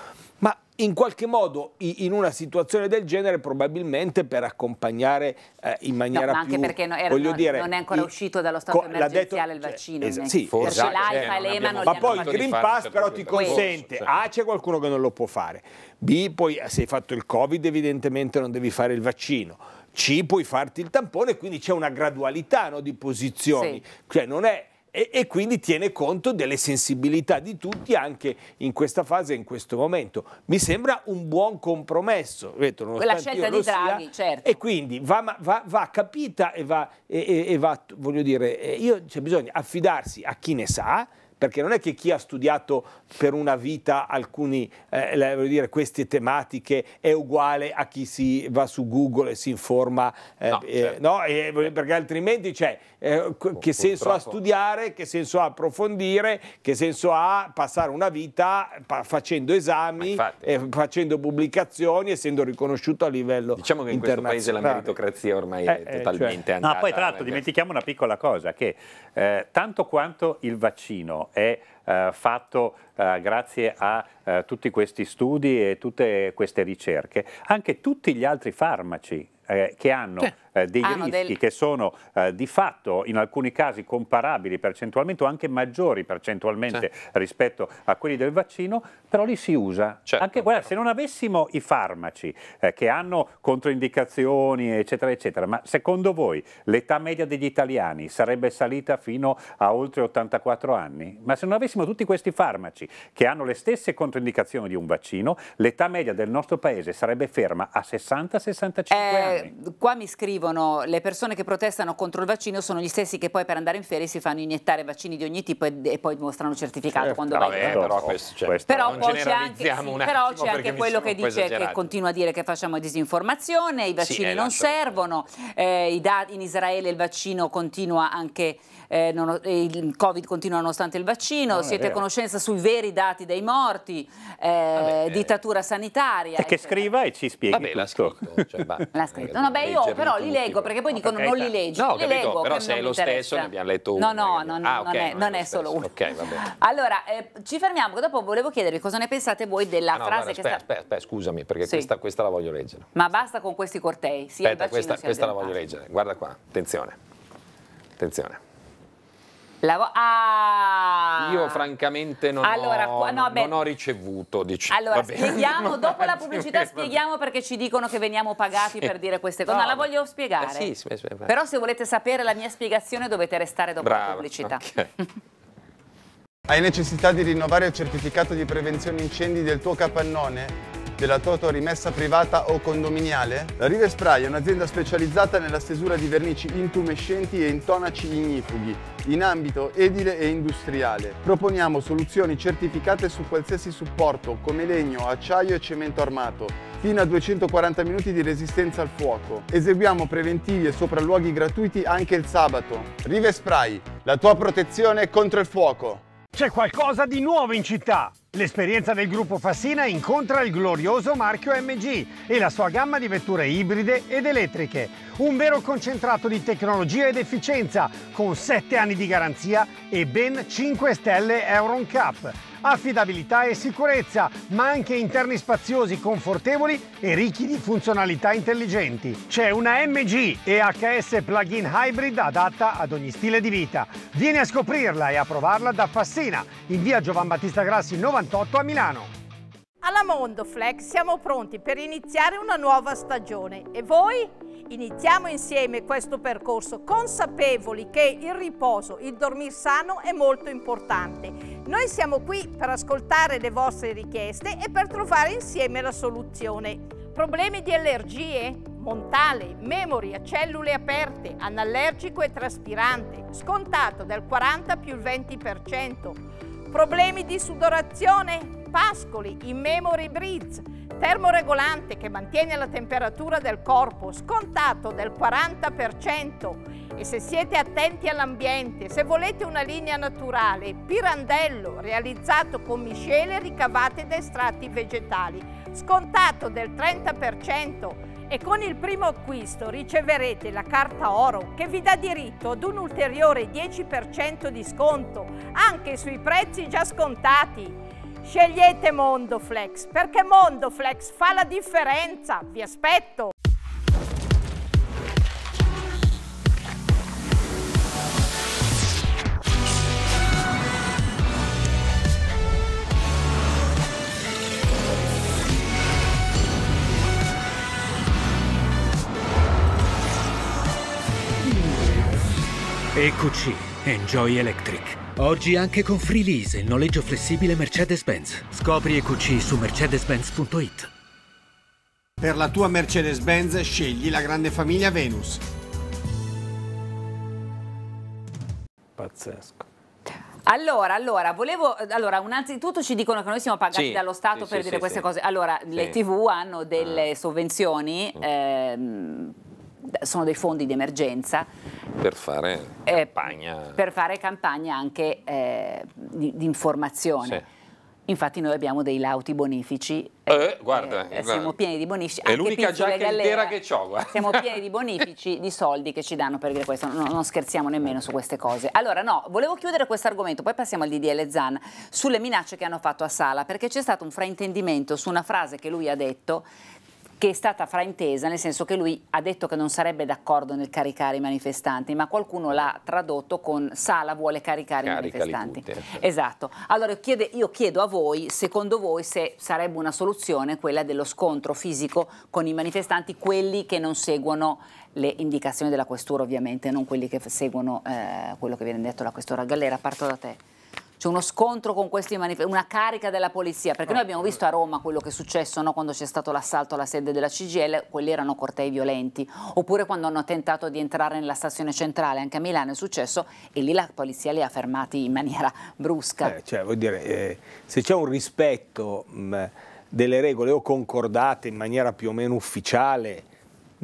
in qualche modo in una situazione del genere probabilmente per accompagnare eh, in maniera no, ma anche perché no, era, no, dire, non è ancora i, uscito dallo stato co, emergenziale detto, il cioè, vaccino es- sì, forse, perché l'AIFA e l'EMA non ma poi il Green Pass però ti consente forse, A ah, c'è qualcuno che non lo può fare B poi eh, se hai fatto il Covid evidentemente non devi fare il vaccino C puoi farti il tampone quindi c'è una gradualità di posizioni sì. cioè non è e, e, quindi tiene conto delle sensibilità di tutti anche in questa fase in questo momento. Mi sembra un buon compromesso. Detto, Quella scelta di Draghi, sia, certo. E quindi va, va, va capita e va, e, e, va voglio dire, eh, io, c'è bisogno affidarsi a chi ne sa, perché non è che chi ha studiato per una vita alcuni, eh, dire, queste tematiche è uguale a chi si va su Google e si informa, eh, no, eh, certo. no? E, perché altrimenti cioè, eh, che Purtroppo. senso ha studiare, che senso ha approfondire, che senso ha passare una vita facendo esami, eh, facendo pubblicazioni, essendo riconosciuto a livello Diciamo che in questo paese la meritocrazia ormai è totalmente cioè. andata. No, poi tra l'altro dimentichiamo una piccola cosa, che tanto quanto il vaccino è eh, fatto eh, grazie a eh, tutti questi studi e tutte queste ricerche, anche tutti gli altri farmaci eh, che hanno eh, dei hanno rischi del... che sono eh, di fatto in alcuni casi comparabili percentualmente o anche maggiori percentualmente certo. rispetto a quelli del vaccino, però li si usa. Certo. Anche, guarda, se non avessimo i farmaci eh, che hanno controindicazioni, eccetera, eccetera, ma secondo voi l'età media degli italiani sarebbe salita fino a oltre 84 anni? Ma se non avessimo tutti questi farmaci che hanno le stesse controindicazioni di un vaccino, l'età media del nostro paese sarebbe ferma a 60-65 anni eh, qua mi scrivono le persone che protestano contro il vaccino sono gli stessi che poi per andare in ferie si fanno iniettare vaccini di ogni tipo e, e poi dimostrano il certificato certo. quando vai. Eh, però, questo, cioè, questo però c'è anche, sì, però c'è anche quello che dice esagerati. che continua a dire che facciamo disinformazione, i vaccini sì, eh, non esatto. servono, eh, i in Israele il vaccino continua anche eh, non, eh, il Covid continua nonostante il vaccino, non siete a conoscenza sui veri dati dei morti, eh, Vabbè, eh, dittatura sanitaria. E che scriva e ci spieghi Vabbè, l'ha scritto. Cioè, l'ha scritto. No, beh, io però li leggo perché poi no, dicono perché non li leggi. No, li leggo, però se è lo stesso ne abbiamo letto uno. No, no, ah, non, è, solo uno. Okay, allora, eh, ci fermiamo, dopo volevo chiedervi cosa ne pensate voi della ah, frase che aspetta, sta... Aspetta, scusami, perché questa, la voglio leggere. Ma basta con questi cortei, Sì, Aspetta, questa, questa la voglio leggere. Guarda qua, attenzione, attenzione. Lav- ah. Io francamente non, allora, ho, no, non ho, ricevuto. Diciamo. Allora, spieghiamo, dopo la pubblicità spieghiamo perché ci dicono che veniamo pagati per dire queste cose. No, no la voglio spiegare. Eh, sì, sì, sì, Però se volete sapere la mia spiegazione dovete restare dopo Brava, la pubblicità. Okay. Hai necessità di rinnovare il certificato di prevenzione incendi del tuo capannone? della Toto rimessa privata o condominiale? La River Spray è un'azienda specializzata nella stesura di vernici intumescenti e intonaci lignifughi in ambito edile e industriale. Proponiamo soluzioni certificate su qualsiasi supporto come legno, acciaio e cemento armato fino a 240 minuti di resistenza al fuoco. Eseguiamo preventivi e sopralluoghi gratuiti anche il sabato. Rive Spray, la tua protezione contro il fuoco. C'è qualcosa di nuovo in città! L'esperienza del gruppo Fassina incontra il glorioso marchio MG e la sua gamma di vetture ibride ed elettriche. Un vero concentrato di tecnologia ed efficienza, con 7 anni di garanzia e ben 5 stelle Euron Cup affidabilità e sicurezza, ma anche interni spaziosi, confortevoli e ricchi di funzionalità intelligenti. C'è una MG EHS plug-in hybrid adatta ad ogni stile di vita. Vieni a scoprirla e a provarla da Fassina, in via Giovan Battista Grassi 98 a Milano. Alla Mondo Flex siamo pronti per iniziare una nuova stagione e voi? Iniziamo insieme questo percorso consapevoli che il riposo, il dormir sano è molto importante. Noi siamo qui per ascoltare le vostre richieste e per trovare insieme la soluzione. Problemi di allergie? Montale, memoria, cellule aperte, anallergico e traspirante, scontato dal 40 più il 20%. Problemi di sudorazione? pascoli, in memory bridge, termoregolante che mantiene la temperatura del corpo, scontato del 40% e se siete attenti all'ambiente, se volete una linea naturale, pirandello realizzato con miscele ricavate da estratti vegetali, scontato del 30% e con il primo acquisto riceverete la carta oro che vi dà diritto ad un ulteriore 10% di sconto anche sui prezzi già scontati. Scegliete Mondoflex perché Mondoflex fa la differenza. Vi aspetto! Eccoci, Enjoy Electric. Oggi anche con Free Lease, il noleggio flessibile Mercedes-Benz. Scopri EQC su mercedes-benz.it. Per la tua Mercedes-Benz scegli la grande famiglia Venus. Pazzesco. Allora, allora, volevo, allora, innanzitutto ci dicono che noi siamo pagati sì, dallo Stato sì, per sì, dire queste cose. Allora, le TV hanno delle ah. sovvenzioni mm. ehm, sono dei fondi di emergenza. Per fare eh, campagna. per fare campagna anche eh, di, di, informazione. Sì. Infatti noi abbiamo dei lauti bonifici. Eh, eh guarda, eh, siamo pieni di bonifici. È l'unica giacca intera che ho. Guarda. Siamo pieni di bonifici, di soldi che ci danno per dire questo. No, non, scherziamo nemmeno su queste cose. Allora, no, volevo chiudere questo argomento, poi passiamo al DDL Zan, sulle minacce che hanno fatto a Sala, perché c'è stato un fraintendimento su una frase che lui ha detto che è stata fraintesa, nel senso che lui ha detto che non sarebbe d'accordo nel caricare i manifestanti, ma qualcuno l'ha tradotto con Sala vuole caricare Caricali i manifestanti. Tutte. Eh, certo. Esatto. Allora chiede, io chiedo a voi, secondo voi, se sarebbe una soluzione quella dello scontro fisico con i manifestanti, quelli che non seguono le indicazioni della questura ovviamente, non quelli che seguono eh, quello che viene detto la questura. Gallera, parto da te c'è uno scontro con questi manifestanti, una carica della polizia, perché noi ah. abbiamo visto a Roma quello che è successo no? quando c'è stato l'assalto alla sede della CGL, quelli erano cortei violenti, oppure quando hanno tentato di entrare nella stazione centrale, anche a Milano è successo, e lì la polizia li ha fermati in maniera brusca. Eh, cioè, dire, eh, se c'è un rispetto mh, mm, delle regole o concordate in maniera più o meno ufficiale,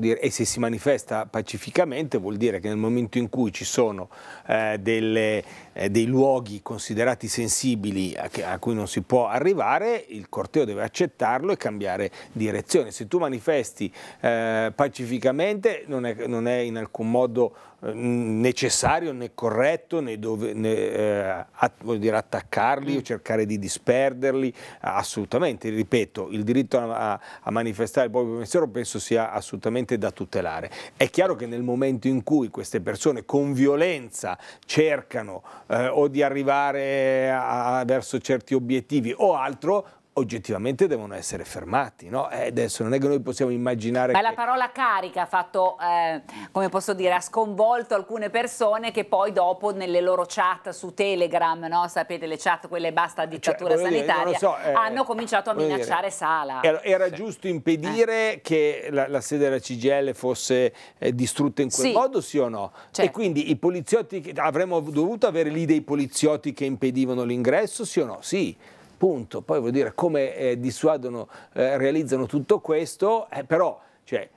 e se si manifesta pacificamente vuol dire che nel momento in cui ci sono eh, delle, eh, dei luoghi considerati sensibili a, che, a, cui non si può arrivare, il corteo deve accettarlo e cambiare direzione. Se tu manifesti eh, pacificamente non è, non è, in alcun modo eh, necessario né corretto né, dove, né eh, att dire, attaccarli o mm. cercare di disperderli, assolutamente, ripeto, il diritto a, a, a manifestare il proprio pensiero penso sia assolutamente da tutelare. È chiaro che nel momento in cui queste persone con violenza cercano eh, o di arrivare a, verso certi obiettivi o altro, oggettivamente devono essere fermati. No? Eh, adesso non è che noi possiamo immaginare... Ma che... la parola carica ha fatto, eh, come posso dire, ha sconvolto alcune persone che poi dopo nelle loro chat su Telegram, no? sapete le chat, quelle basta cioè, dittatura cioè, sanitaria, dire, so, eh, hanno cominciato a minacciare dire, Sala. Era, era sì. giusto impedire eh. che la, la, sede della CGL fosse eh, distrutta in quel sì. modo, sì o no? Certo. E quindi i poliziotti, avremmo dovuto avere lì dei poliziotti che impedivano l'ingresso, sì o no? Sì punto. Poi vuol dire, come eh, dissuadono, eh, realizzano tutto questo, eh, però cioè,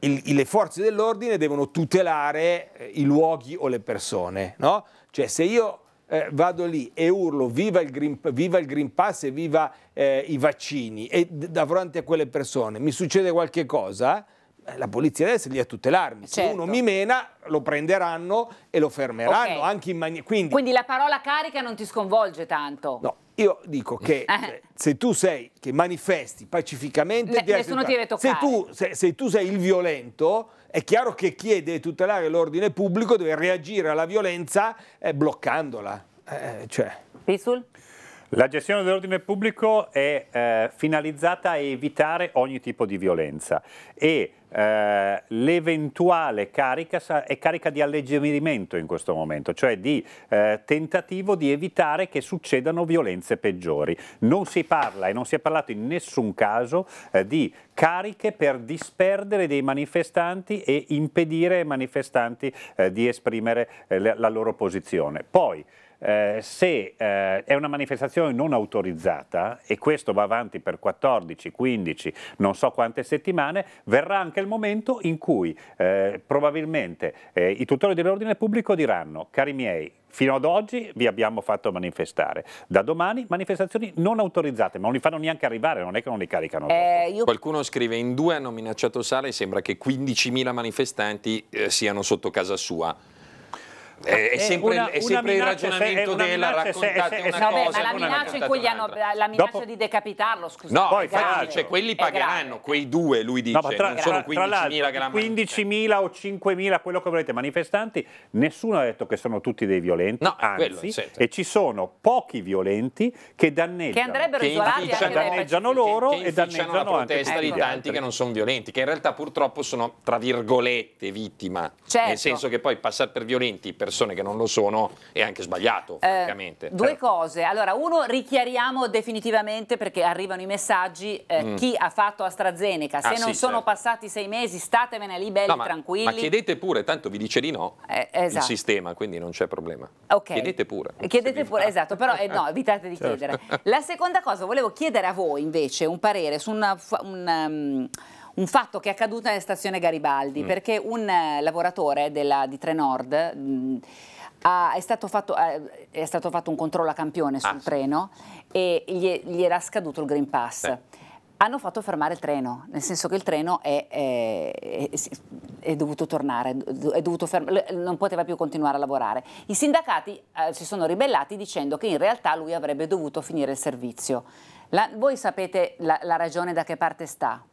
il, le forze dell'ordine devono tutelare eh, i luoghi o le persone, no? Cioè se io eh, vado lì e urlo viva il Green, viva il green Pass e viva eh, i vaccini e davanti a quelle persone mi succede qualche cosa, la polizia deve essere lì a tutelarmi. Certo. Se uno certo. mi mena, lo prenderanno e lo fermeranno. Okay. Quindi, quindi la parola carica non ti sconvolge tanto. No. Io dico che eh. se tu sei che manifesti pacificamente, ne, nessuno ti deve toccare. Se tu, se, se tu, sei il violento, è chiaro che chi deve tutelare l'ordine pubblico deve reagire alla violenza eh, bloccandola. Eh, eh cioè. Pisul? La gestione dell'ordine pubblico è eh, finalizzata a evitare ogni tipo di violenza e eh, l'eventuale carica è carica di alleggerimento in questo momento, cioè di eh, tentativo di evitare che succedano violenze peggiori. Non si parla e non si è parlato in nessun caso eh, di cariche per disperdere dei manifestanti e impedire ai manifestanti eh, di esprimere eh, la loro posizione. Poi, eh, se eh, è una manifestazione non autorizzata e questo va avanti per 14, 15, non so quante settimane, verrà anche il momento in cui eh, probabilmente eh, i tutori dell'ordine pubblico diranno, cari miei, Fino ad oggi vi abbiamo fatto manifestare. Da domani manifestazioni non autorizzate, ma non li fanno neanche arrivare, non è che non li caricano. Eh, io... Qualcuno scrive in due hanno minacciato Sale e sembra che 15.000 manifestanti eh, siano sotto casa sua. È, è eh, sempre, una, è sempre il ragionamento se, della raccontate se, se, se, vabbè, cosa, ma la minaccia, in cui hanno, la minaccia Dopo... di decapitarlo, scusate. No, Poi, infatti, cioè, quelli pagheranno, quei due, lui dice, no, tra, non sono 15.000 che la 15.000 o 5.000, quello che volete, manifestanti, nessuno ha detto che sono tutti dei violenti, no, anzi, quello, certo. e ci sono pochi violenti che danneggiano. Che andrebbero che isolati anche danneggiano loro che, che e danneggiano la protesta anche di tanti che non sono violenti, che in realtà purtroppo sono, tra virgolette, vittima. Certo. Nel senso che poi passare per violenti, per persone che non lo sono è anche sbagliato, eh, Due cose. Allora, uno, richiariamo definitivamente, perché arrivano i messaggi, eh, mm. chi ha fatto AstraZeneca. Se ah, non sì, sono certo. passati sei mesi, statevene lì belli, no, ma, tranquilli. Ma chiedete pure, tanto vi dice di no eh, eh esatto. il sistema, quindi non c'è problema. Okay. Chiedete pure. Chiedete pure, esatto, però eh, no, evitate di certo. chiedere. La seconda cosa, volevo chiedere a voi invece un parere su una... una um, ehm, un fatto che è accaduto nella stazione Garibaldi, mm. perché un eh, lavoratore della, di Trenord... Mh, mm, Ah, è, stato fatto, eh, è, stato fatto, un controllo a campione sul ah, treno e gli, gli, era scaduto il Green Pass. Eh. Hanno fatto fermare il treno, nel senso che il treno è, è, è dovuto tornare, dovuto non poteva più continuare a lavorare. I sindacati eh, si sono ribellati dicendo che in realtà lui avrebbe dovuto finire il servizio. La, voi sapete la, la ragione da che parte sta?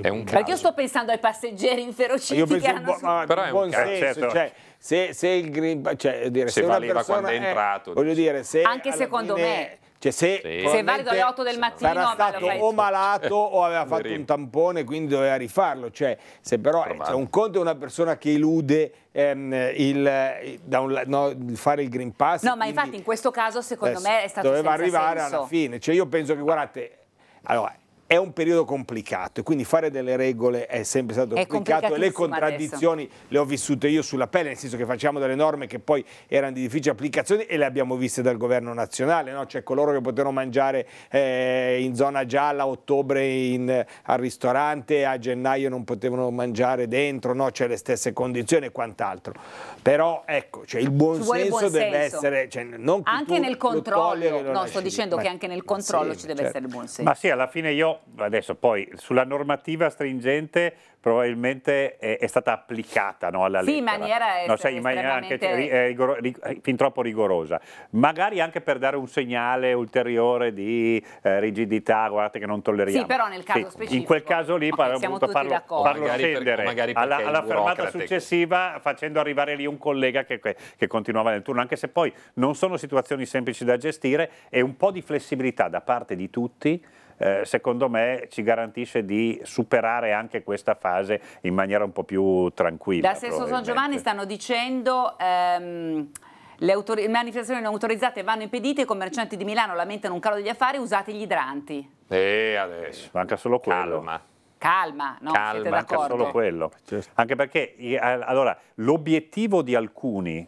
È un caso. Perché io sto pensando ai passeggeri inferociti che hanno... Ma, però è un caso, senso, certo. cioè, se, se, il green cioè, dire, se, se valeva quando è entrato è, dire, se anche secondo fine, me cioè se, sì. è valido alle 8 del mattino era stato o malato o aveva fatto un tampone quindi doveva rifarlo cioè, se però cioè, un conto è una persona che elude ehm, il, un, no, fare il green pass no ma infatti in questo caso secondo eh, me è stato doveva arrivare senso. alla fine cioè io penso che guardate allora è un periodo complicato e quindi fare delle regole è sempre stato è complicato e le contraddizioni adesso. le ho vissute io sulla pelle, nel senso che facciamo delle norme che poi erano di difficile applicazione e le abbiamo viste dal governo nazionale, no? cioè coloro che potevano mangiare eh, in zona gialla a ottobre in, al ristorante, a gennaio non potevano mangiare dentro, no? cioè le stesse condizioni e quant'altro. Però ecco, cioè il buon senso buon deve essere... Cioè, non anche nel controllo, no, sto dicendo ma, che anche nel controllo sì, ci deve certo. essere il buon senso. Ma sì, alla fine io adesso poi sulla normativa stringente probabilmente è, è stata applicata no, alla sì, in maniera, no, cioè, in maniera anche eh, rigoro, rigor, eh, fin troppo rigorosa. Magari anche per dare un segnale ulteriore di eh, rigidità, guardate che non tolleriamo. Sì, però nel caso sì, specifico. In quel caso lì okay, siamo tutti farlo, farlo scendere per, alla, alla fermata successiva facendo arrivare lì un collega che, che continuava nel turno, anche se poi non sono situazioni semplici da gestire e un po' di flessibilità da parte di tutti eh, secondo me ci garantisce di superare anche questa fase in maniera un po' più tranquilla. Da Sesto San Giovanni stanno dicendo... Ehm... Le, manifestazioni non autorizzate vanno impedite, i commercianti di Milano lamentano un calo degli affari, usate gli idranti. E eh, adesso, manca solo quello. Calma. Calma, no? Calma, siete Manca solo quello. Anche perché, eh, allora, l'obiettivo di alcuni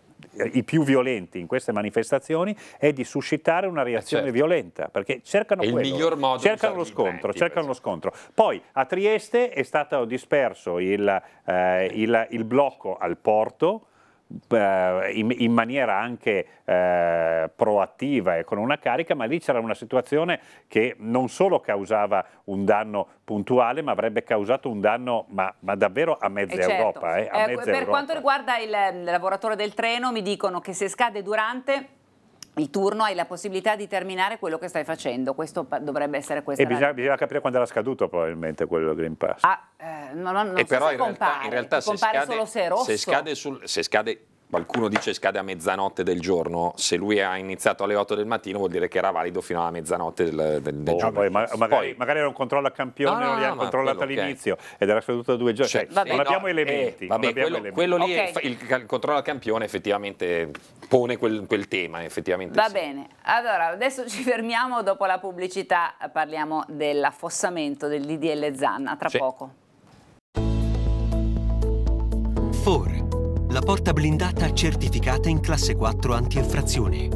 i più violenti in queste manifestazioni è di suscitare una reazione eh, certo. violenta, perché cercano, quello, cercano lo scontro, eventi, cercano lo scontro. Poi a Trieste è stato disperso il, eh, il, il blocco al porto, eh, in, maniera anche eh, proattiva e con una carica, ma lì c'era una situazione che non solo causava un danno puntuale, ma avrebbe causato un danno ma, ma davvero a mezza eh, certo. Europa. Eh, a eh, mezza per Europa. quanto riguarda il lavoratore del treno, mi dicono che se scade durante il turno hai la possibilità di terminare quello che stai facendo, questo dovrebbe essere questo. E bisogna, bisogna, capire quando era scaduto probabilmente quello del Green Pass. Ah, eh, no, non e so però in realtà, in realtà, se, scade, se, scade sul, se scade qualcuno dice scade a mezzanotte del giorno, se lui ha iniziato alle 8 del mattino vuol dire che era valido fino alla mezzanotte del, del, del oh, giorno. Poi, ma, magari, poi, magari, era un controllo a campione, no, non li ha no, controllati all'inizio okay. ed era scaduto da due giorni. Cioè, cioè eh, vabbè, non no, abbiamo elementi. Eh, vabbè, abbiamo quello, elementi. quello, lì, okay. è, il, il, controllo a campione effettivamente pone quel, quel tema. Effettivamente Va sì. bene, allora adesso ci fermiamo, dopo la pubblicità parliamo dell'affossamento del DDL Zanna, tra sì. poco. Four. La porta blindata certificata in classe 4 anti-effrazione.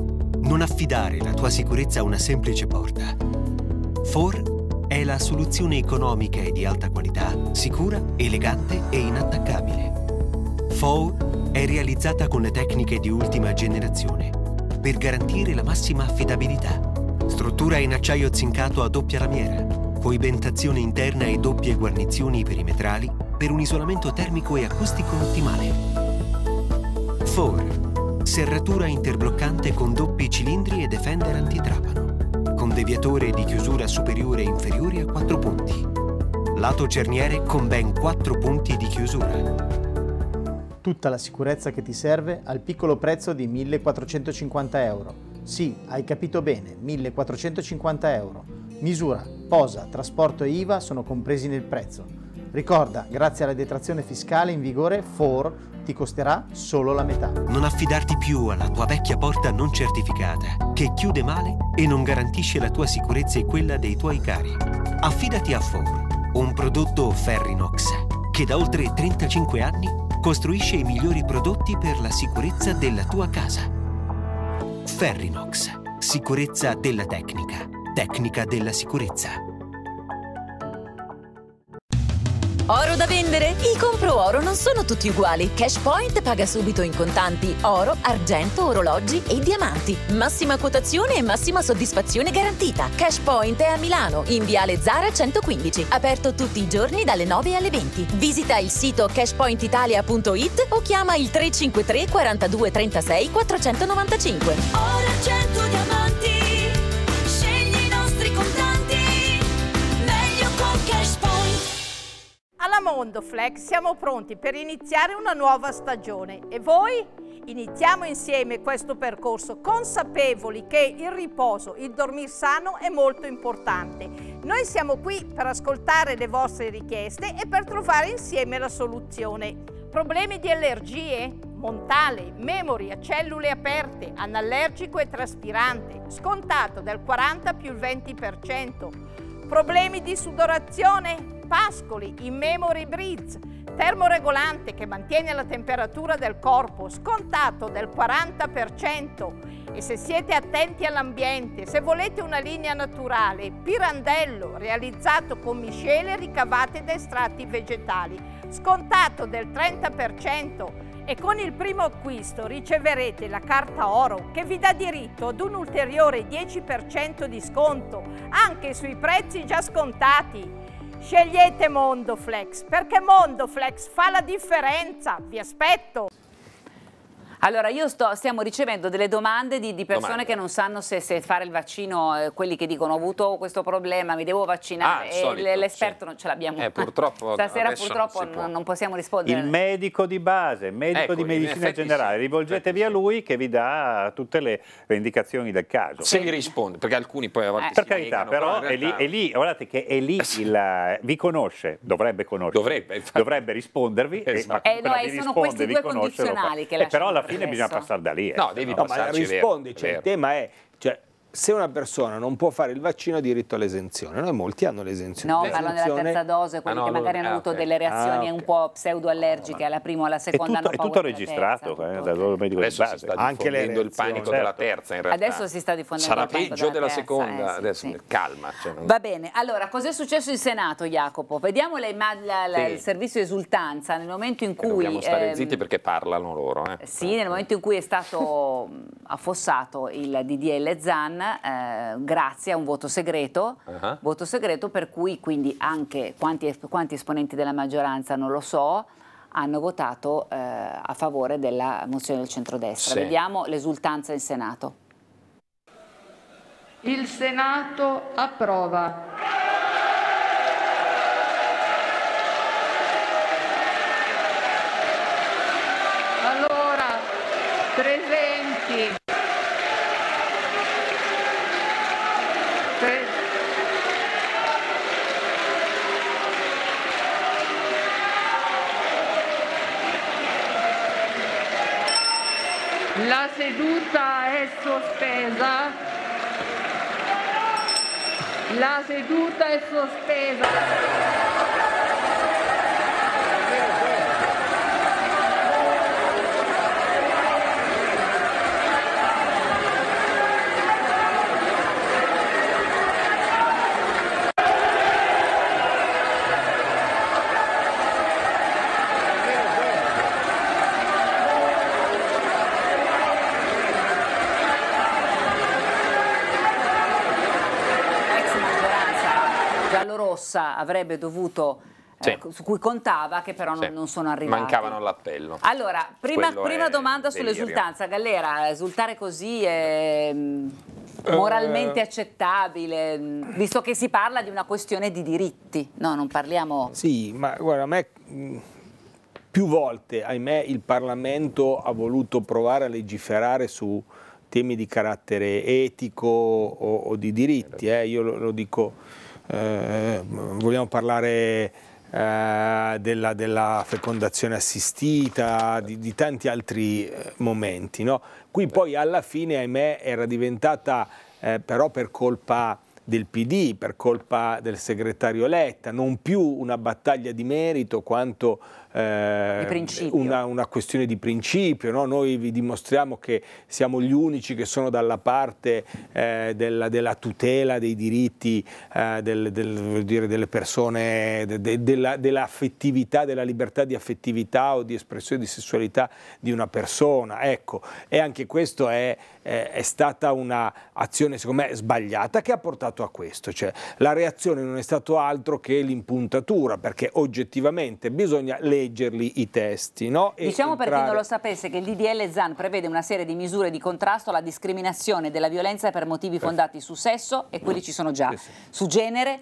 Non affidare la tua sicurezza a una semplice porta. FOR è la soluzione economica e di alta qualità, sicura, elegante e inattaccabile. FOR è realizzata con le tecniche di ultima generazione per garantire la massima affidabilità. Struttura in acciaio zincato a doppia ramiera, coibentazione interna e doppie guarnizioni perimetrali per un isolamento termico e acustico ottimale. 4. Serratura interbloccante con doppi cilindri e defender antitrapano. Con deviatore di chiusura superiore e inferiore a 4 punti. Lato cerniere con ben 4 punti di chiusura. Tutta la sicurezza che ti serve al piccolo prezzo di 1450 euro. Sì, hai capito bene, 1450 euro. Misura, posa, trasporto e IVA sono compresi nel prezzo. Ricorda, grazie alla detrazione fiscale in vigore, FOR ti costerà solo la metà. Non affidarti più alla tua vecchia porta non certificata, che chiude male e non garantisce la tua sicurezza e quella dei tuoi cari. Affidati a FOR, un prodotto Ferrinox, che da oltre 35 anni costruisce i migliori prodotti per la sicurezza della tua casa. Ferrinox, sicurezza della tecnica, tecnica della sicurezza. Oro da vendere? I compro oro non sono tutti uguali. Cashpoint paga subito in contanti oro, argento, orologi e diamanti. Massima quotazione e massima soddisfazione garantita. Cashpoint è a Milano, in Viale Zara 115, aperto tutti i giorni dalle 9 alle 20. Visita il sito cashpointitalia.it o chiama il 353 42 36 495. Ora 100 Mondoflex siamo pronti per iniziare una nuova stagione e voi? Iniziamo insieme questo percorso consapevoli che il riposo, il dormir sano è molto importante. Noi siamo qui per ascoltare le vostre richieste e per trovare insieme la soluzione. Problemi di allergie? Montale, memoria, cellule aperte, anallergico e traspirante, scontato del 40 più il 20%. Problemi di sudorazione? Pascoli, in memory Breeze, termoregolante che mantiene la temperatura del corpo, scontato del 40%. E se siete attenti all'ambiente, se volete una linea naturale, Pirandello, realizzato con miscele ricavate da estratti vegetali, scontato del 30% e con il primo acquisto riceverete la carta oro che vi dà diritto ad un ulteriore 10% di sconto anche sui prezzi già scontati. Scegliete Mondoflex perché Mondoflex fa la differenza, vi aspetto! Allora, io sto, stiamo ricevendo delle domande di, di persone domande. che non sanno se, se fare il vaccino, eh, quelli che dicono ho avuto questo problema, mi devo vaccinare ah, l'esperto sì. non ce l'abbiamo. Eh, purtroppo, Stasera purtroppo non, non, possiamo rispondere. Il medico di base, medico ecco, di medicina generale, sì. rivolgetevi a lui che vi dà tutte le, le indicazioni del caso. Se gli risponde, perché alcuni poi avanti eh. Per carità, negano, però, però è, lì, è, lì, guardate che è lì, il, eh, vi conosce, dovrebbe conoscere, dovrebbe, dovrebbe rispondervi. Esatto. E, ma eh, no, eh, sono questi due condizionali che eh, lasciano. Però alla alla fine bisogna passare da lì. Eh. No, devi no, passarci, ma rispondici, cioè, il tema è cioè, se una persona non può fare il vaccino ha diritto all'esenzione. Noi molti hanno l'esenzione. No, parlano della terza dose, quelli ah, no, che magari hanno ah, avuto okay. delle reazioni ah, okay. un po' pseudoallergiche alla prima o alla seconda. È tutto, è tutto registrato terza, eh, dal medico Adesso di base. Anche il panico certo. della terza in certo. realtà. Adesso si sta diffondendo Sarà peggio della, della terza, seconda. Eh, sì, Adesso sì. calma. Cioè non... Va bene, allora cos'è successo in Senato Jacopo? Vediamo la, la, la, sì. il servizio esultanza nel momento in eh, cui... Dobbiamo stare ehm, zitti perché parlano loro. Eh. Sì, nel momento in cui è stato mm, affossato il DDL Zanna eh, grazie a un voto segreto, uh -huh. voto segreto per cui quindi anche quanti, quanti, esponenti della maggioranza non lo so, hanno votato eh, a favore della mozione del centrodestra. Sì. Vediamo l'esultanza in Senato. Il Senato approva. seduta è sospesa. La seduta è sospesa. scorsa avrebbe dovuto eh, sì. eh, su cui contava, che però non, sì. non sono arrivati. Mancavano all'appello. Allora, prima, prima domanda sull'esultanza. Gallera, esultare così è mm, eh, moralmente accettabile, mm, visto che si parla di una questione di diritti, no, non parliamo... Sì, ma guarda, a me mm, più volte, ahimè, il Parlamento ha voluto provare a legiferare su temi di carattere etico o, o di diritti, eh. io lo, lo dico eh, vogliamo parlare eh, della, della, fecondazione assistita, di, di tanti altri eh, momenti. No? Qui poi alla fine, ahimè, era diventata eh, però per colpa del PD, per colpa del segretario Letta, non più una battaglia di merito quanto eh, una, una, questione di principio, no? noi vi dimostriamo che siamo gli unici che sono dalla parte eh, della, della, tutela dei diritti eh, del, del, dire, delle persone, de, de, della, dell'affettività, della libertà di affettività o di espressione di sessualità di una persona. Ecco, e anche questo è, è, è stata un'azione secondo me sbagliata che ha portato a questo, cioè la reazione non è stato altro che l'impuntatura, perché oggettivamente bisogna leggere leggerli i testi. No? diciamo entrare... per chi non lo sapesse che il DDL ZAN prevede una serie di misure di contrasto alla discriminazione della violenza per motivi fondati su sesso, e quelli ci sono già, su genere,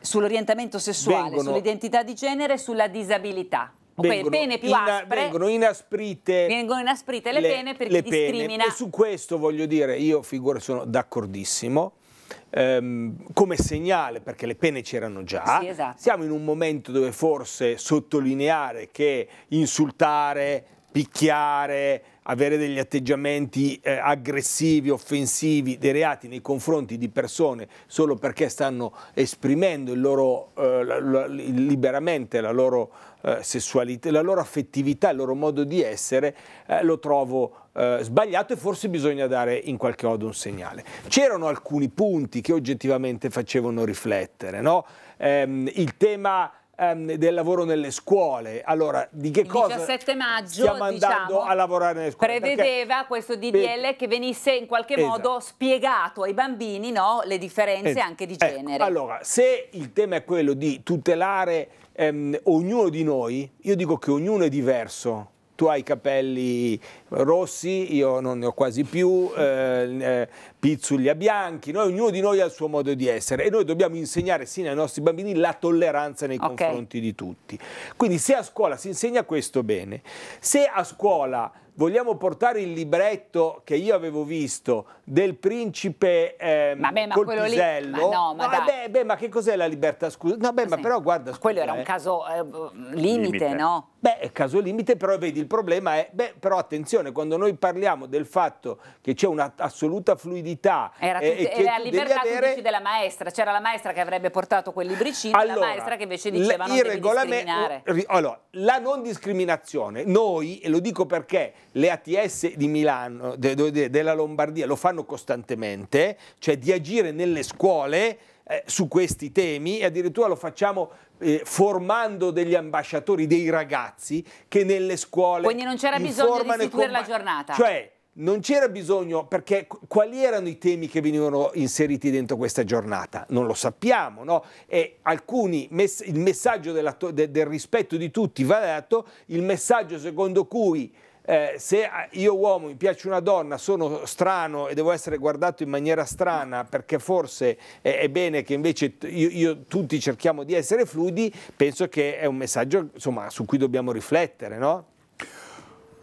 sull'orientamento sessuale, Vengono... sull'identità di genere e sulla disabilità. Vengono, pene più aspre, vengono inasprite, vengono inasprite le, le pene per le chi pene. discrimina. E su questo voglio dire, io figura sono d'accordissimo ehm, come segnale, perché le pene c'erano già, sì, esatto. siamo in un momento dove forse sottolineare che insultare, picchiare, avere degli atteggiamenti eh, aggressivi, offensivi, dei reati nei confronti di persone solo perché stanno esprimendo loro, eh, la, la, liberamente la loro eh, sessualità, la loro affettività, il loro modo di essere, eh, lo trovo eh, sbagliato e forse bisogna dare in qualche modo un segnale. C'erano alcuni punti che oggettivamente facevano riflettere, no? ehm, il tema Ehm, del lavoro nelle scuole. Allora, di che Il cosa 17 maggio, stiamo andando diciamo, a lavorare nelle scuole? Prevedeva perché, questo DDL beh, che venisse in qualche esatto. modo spiegato ai bambini no, le differenze esatto. anche di genere. Ecco, allora, se il tema è quello di tutelare ehm, ognuno di noi, io dico che ognuno è diverso tu hai i capelli rossi, io non ne ho quasi più, eh, eh Pizzu li ha bianchi, noi, ognuno di noi ha il suo modo di essere e noi dobbiamo insegnare sin ai nostri bambini la tolleranza nei okay. confronti di tutti. Quindi se a scuola si insegna questo bene, se a scuola vogliamo portare il libretto che io avevo visto del principe ehm, Vabbè, ma Colpisello. Lì, ma, no, ma, ma, eh, beh, beh, ma, che cos'è la libertà? Scusa, no, beh, ma, sì. però guarda, scusa, quello era un eh. caso eh, limite, limite, no? Beh, è caso limite, però vedi il problema è, beh, però attenzione, quando noi parliamo del fatto che c'è un'assoluta fluidità era tutto, e che era libertà avere... della maestra, c'era la maestra che avrebbe portato quel libricino allora, la maestra che invece diceva non devi discriminare. Allora, la non discriminazione, noi, e lo dico perché le ATS di Milano, de, de, della Lombardia, lo fanno costantemente, cioè di agire nelle scuole eh, su questi temi e addirittura lo facciamo eh, formando degli ambasciatori, dei ragazzi che nelle scuole... Quindi non c'era bisogno di istituire la giornata. Cioè, non c'era bisogno perché quali erano i temi che venivano inseriti dentro questa giornata? Non lo sappiamo, no? E alcuni, il messaggio della, del rispetto di tutti va detto, il messaggio secondo cui eh, se ah, io uomo mi piace una donna, sono strano e devo essere guardato in maniera strana perché forse è, è bene che invece io, io, tutti cerchiamo di essere fluidi, penso che è un messaggio insomma, su cui dobbiamo riflettere, no?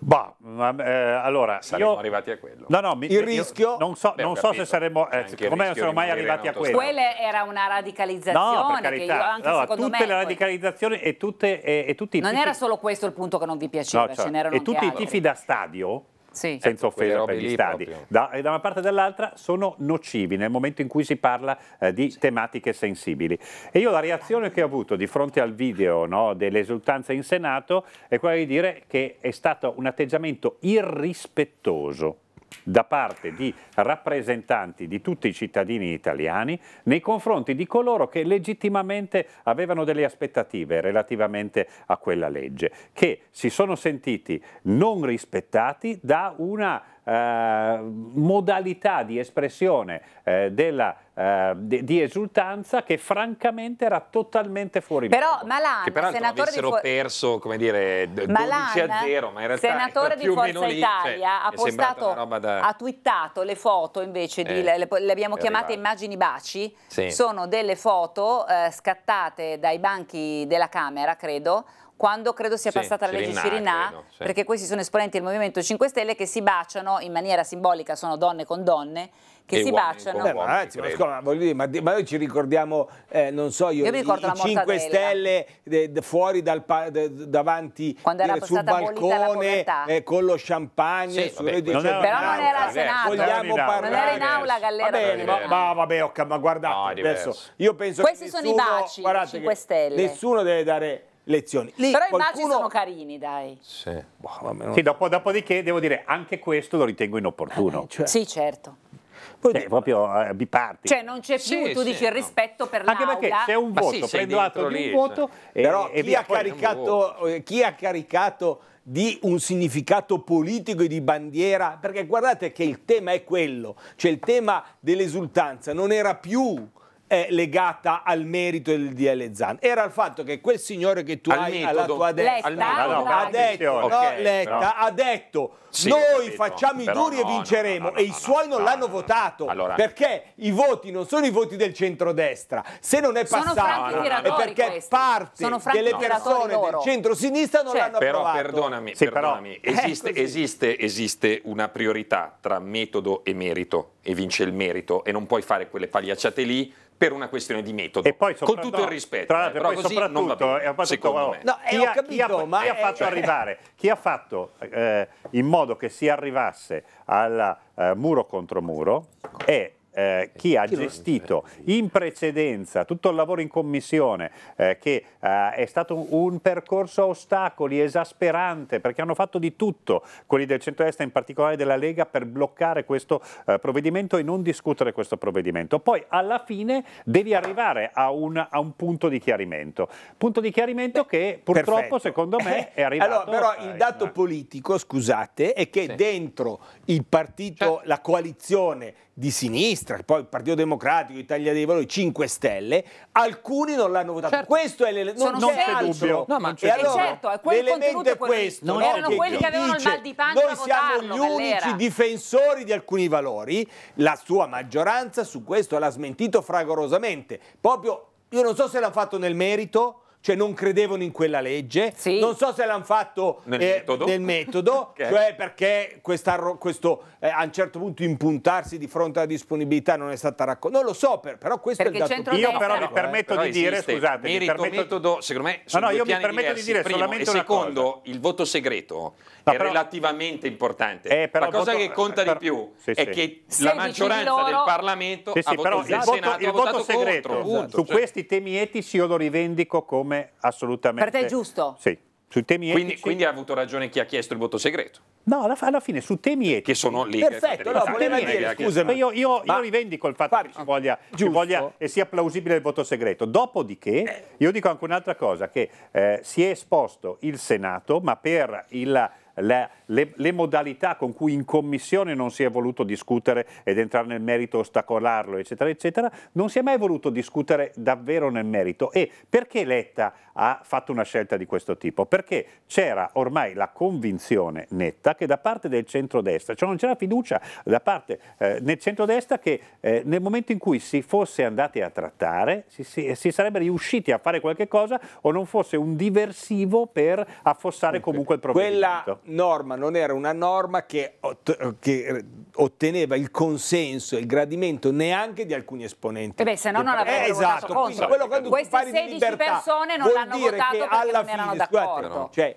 Bah, ma, eh, allora, saremmo io, arrivati a quello. No, no, mi, il rischio. Non so, Beh, non so se saremmo. Eh, secondo non siamo mai arrivati a quello. Quella era una radicalizzazione. No, per carità. Io, anche allora, tutte me, le radicalizzazioni e, tutte, e, e, tutti i. Non tifi... era solo questo il punto che non vi piaceva, no, cioè, E tutti i tifi da stadio sì. senza ecco, offesa per gli stadi. Da, da, una parte e dall'altra sono nocivi nel momento in cui si parla eh, di sì. tematiche sensibili. E io la reazione che ho avuto di fronte al video no, dell'esultanza in Senato è quella di dire che è stato un atteggiamento irrispettoso da parte di rappresentanti di tutti i cittadini italiani nei confronti di coloro che legittimamente avevano delle aspettative relativamente a quella legge, che si sono sentiti non rispettati da una eh, modalità di espressione eh, della, eh, di, di esultanza che francamente era totalmente fuori Però Malan, che peraltro senatore avessero di perso come dire, Malan, 12 a 0 ma in realtà senatore di Forza cioè, Italia lì, ha postato, da... ha twittato le foto invece di, eh, le, le, abbiamo chiamate immagini baci sì. sono delle foto eh, scattate dai banchi della Camera credo quando credo sia passata la legge Cirinà, credo, sì. perché questi sono esponenti del Movimento 5 Stelle che si baciano in maniera simbolica, sono donne con donne, che e si baciano. Beh, ma, anzi, ma, scuola, dire, ma, ma, noi ci ricordiamo, eh, non so io, io i, i 5 Stelle de, de, fuori dal de, davanti dire, sul balcone eh, con lo champagne. Sì, su, vabbè, non era però non era al eh, Senato, non era in aula Gallera. Va bene, ma, ma vabbè, okay, ma guardate, no, adesso io penso Questi che sono i baci 5 Stelle. Nessuno deve dare lezioni. Lì Però qualcuno... i magi sono carini, dai. Sì. Boh, vabbè, sì dopo, dopodiché devo dire, anche questo lo ritengo inopportuno. Vabbè, eh, cioè... Sì, certo. Poi cioè, proprio eh, biparti. Cioè non c'è più, sì, tu sì, dici, il rispetto per l'Aula. Anche perché c'è un voto, prendo atto lì, di un voto. Cioè. E, Però e chi, ha caricato, eh, chi ha caricato di un significato politico e di bandiera, perché guardate che il tema è quello, cioè il tema dell'esultanza non era più eh, legata al merito del DL Zan, era il fatto che quel signore che tu al hai metodo. alla tua destra Letta, no, no, ha detto, okay, no, Letta, però... ha detto sì, noi facciamo i duri e vinceremo e i suoi non l'hanno votato allora... perché i voti non sono i voti del centrodestra, se non è passato è perché questi. parte delle persone del centro-sinistra non cioè, l'hanno però, approvato. Perdonami, sì, perdonami. Però, esiste, esiste, esiste una priorità tra metodo e merito e vince il merito e non puoi fare quelle pagliacciate lì per una questione di metodo. E poi, con tutto no, il rispetto, tra eh, l'altro, eh, però poi soprattutto, non eh, me. Eh, chi, ha, fatto cioè arrivare, chi ha fatto eh, in modo che si arrivasse al muro contro muro è eh, eh, chi ha gestito in precedenza tutto il lavoro in commissione, eh, che eh, è stato un percorso a ostacoli esasperante, perché hanno fatto di tutto, quelli del centro-est, in particolare della Lega, per bloccare questo eh, provvedimento e non discutere questo provvedimento. Poi alla fine devi arrivare a un, a un punto di chiarimento. Punto di chiarimento Beh, che purtroppo perfetto. secondo me è arrivato. allora, però eh, il dato politico, scusate, è che sì. dentro il partito, cioè, la coalizione di sinistra, poi il Partito Democratico, Italia dei Valori, 5 Stelle, alcuni non l'hanno votato. Certo. Questo è l'elemento. Non, c'è dubbio. No, ma e certo, allora, certo, l'elemento è questo. Non no? erano che quelli che avevano dice, il mal di pancia Noi siamo votarlo, gli Gallera. unici difensori di alcuni valori. La sua maggioranza su questo l'ha smentito fragorosamente. Proprio, io non so se l'ha fatto nel merito cioè non credevano in quella legge. Sì. Non so se l'hanno fatto nel eh, metodo, nel metodo okay. cioè perché questo eh, a un certo punto impuntarsi di fronte alla disponibilità non è stata raccolta. Non lo so, per, però questo perché è il dato. Io però mi permetto di dire, scusate, merito, permetto... metodo, secondo me sono no, no, io mi permetto diversi. di dire Primo, solamente e secondo, cosa. il voto segreto no, è però... relativamente importante. Eh, La cosa voto... che eh, conta però... di più sì, sì. è che la maggioranza del Parlamento ha votato il voto segreto su cioè questi temi etici io lo rivendico come come assolutamente... Per te è giusto? Sì. Sui temi quindi, etici... Quindi ha avuto ragione chi ha chiesto il voto segreto. No, alla, alla fine su temi etici... Che sono lì. Perfetto, no, voleva dire, scusami. Io, io, io, rivendico il fatto par... che, ci voglia, ci voglia, e sia plausibile il voto segreto. Dopodiché, eh. io dico anche un'altra cosa, che eh, si è esposto il Senato, ma per il le, le, le, modalità con cui in commissione non si è voluto discutere ed entrare nel merito, ostacolarlo, eccetera, eccetera, non si è mai voluto discutere davvero nel merito. E perché Letta ha fatto una scelta di questo tipo? Perché c'era ormai la convinzione netta che da parte del centrodestra, cioè non c'era fiducia da parte eh, nel centrodestra che eh, nel momento in cui si fosse andati a trattare si, si, si sarebbe riusciti a fare qualche cosa o non fosse un diversivo per affossare comunque il problema. Quella norma non era una norma che, ot che otteneva il consenso e il gradimento neanche di alcuni esponenti. E eh beh, se no non avrebbero eh, esatto, votato contro. Quindi, quando Queste 16 libertà, persone non l'hanno votato perché, alla non erano d'accordo. Cioè,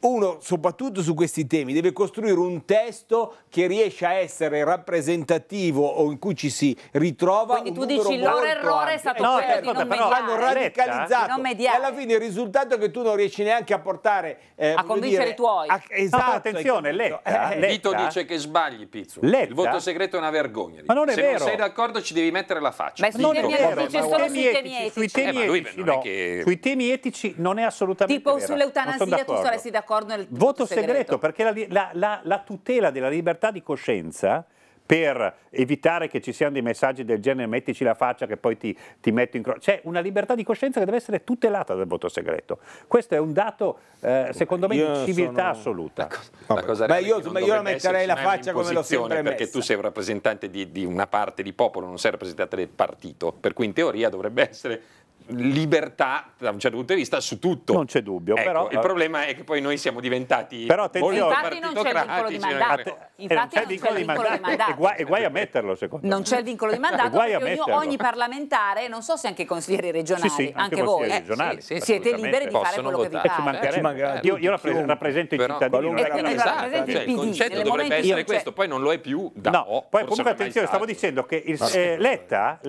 uno soprattutto su questi temi deve costruire un testo che riesce a essere rappresentativo o in cui ci si ritrova quindi tu dici il loro errore è stato no, quello certo, di non però, mediare. hanno eh? radicalizzato non mediare. e alla fine il risultato è che tu non riesci neanche a portare eh, a convincere dire, i tuoi a, esatto no, attenzione Letta, eh, eh. Vito dice che sbagli Pizzo Letta. il voto segreto è una vergogna ma non è se vero se non sei d'accordo ci devi mettere la faccia ma non è vero dice solo sui temi etici sui temi etici non è assolutamente vero tipo sull'eutanasia tu saresti mettersi d'accordo nel voto, voto segreto. segreto. perché la, la, la tutela della libertà di coscienza per evitare che ci siano dei messaggi del genere mettici la faccia che poi ti, ti metto in croce. C'è cioè, una libertà di coscienza che deve essere tutelata dal voto segreto. Questo è un dato, eh, secondo me, di civiltà sono... assoluta. La cosa, la Beh, io, io metterei la faccia come l'ho sempre Perché messa. tu sei un rappresentante di, di, una parte di popolo, non sei rappresentante del partito. Per cui in teoria dovrebbe essere libertà da un certo punto di vista su tutto. Non c'è dubbio. Ecco, però, il eh, problema è che poi noi siamo diventati però molto infatti non c'è il vincolo di mandato. Eh, infatti non c'è il vincolo, vincolo di mandato. E guai, guai, a metterlo secondo non me. Non c'è il vincolo di mandato ogni, ogni, parlamentare, non so se anche i consiglieri regionali, sì, sì, anche, anche voi, eh, regionali, sì, siete liberi di fare quello votare. che vi pare. Eh, ci io, io rappresento, rappresento i cittadini. Esatto, cioè, il concetto dovrebbe essere cioè questo, poi non lo è più da Poi comunque attenzione, stavo dicendo che eh, Letta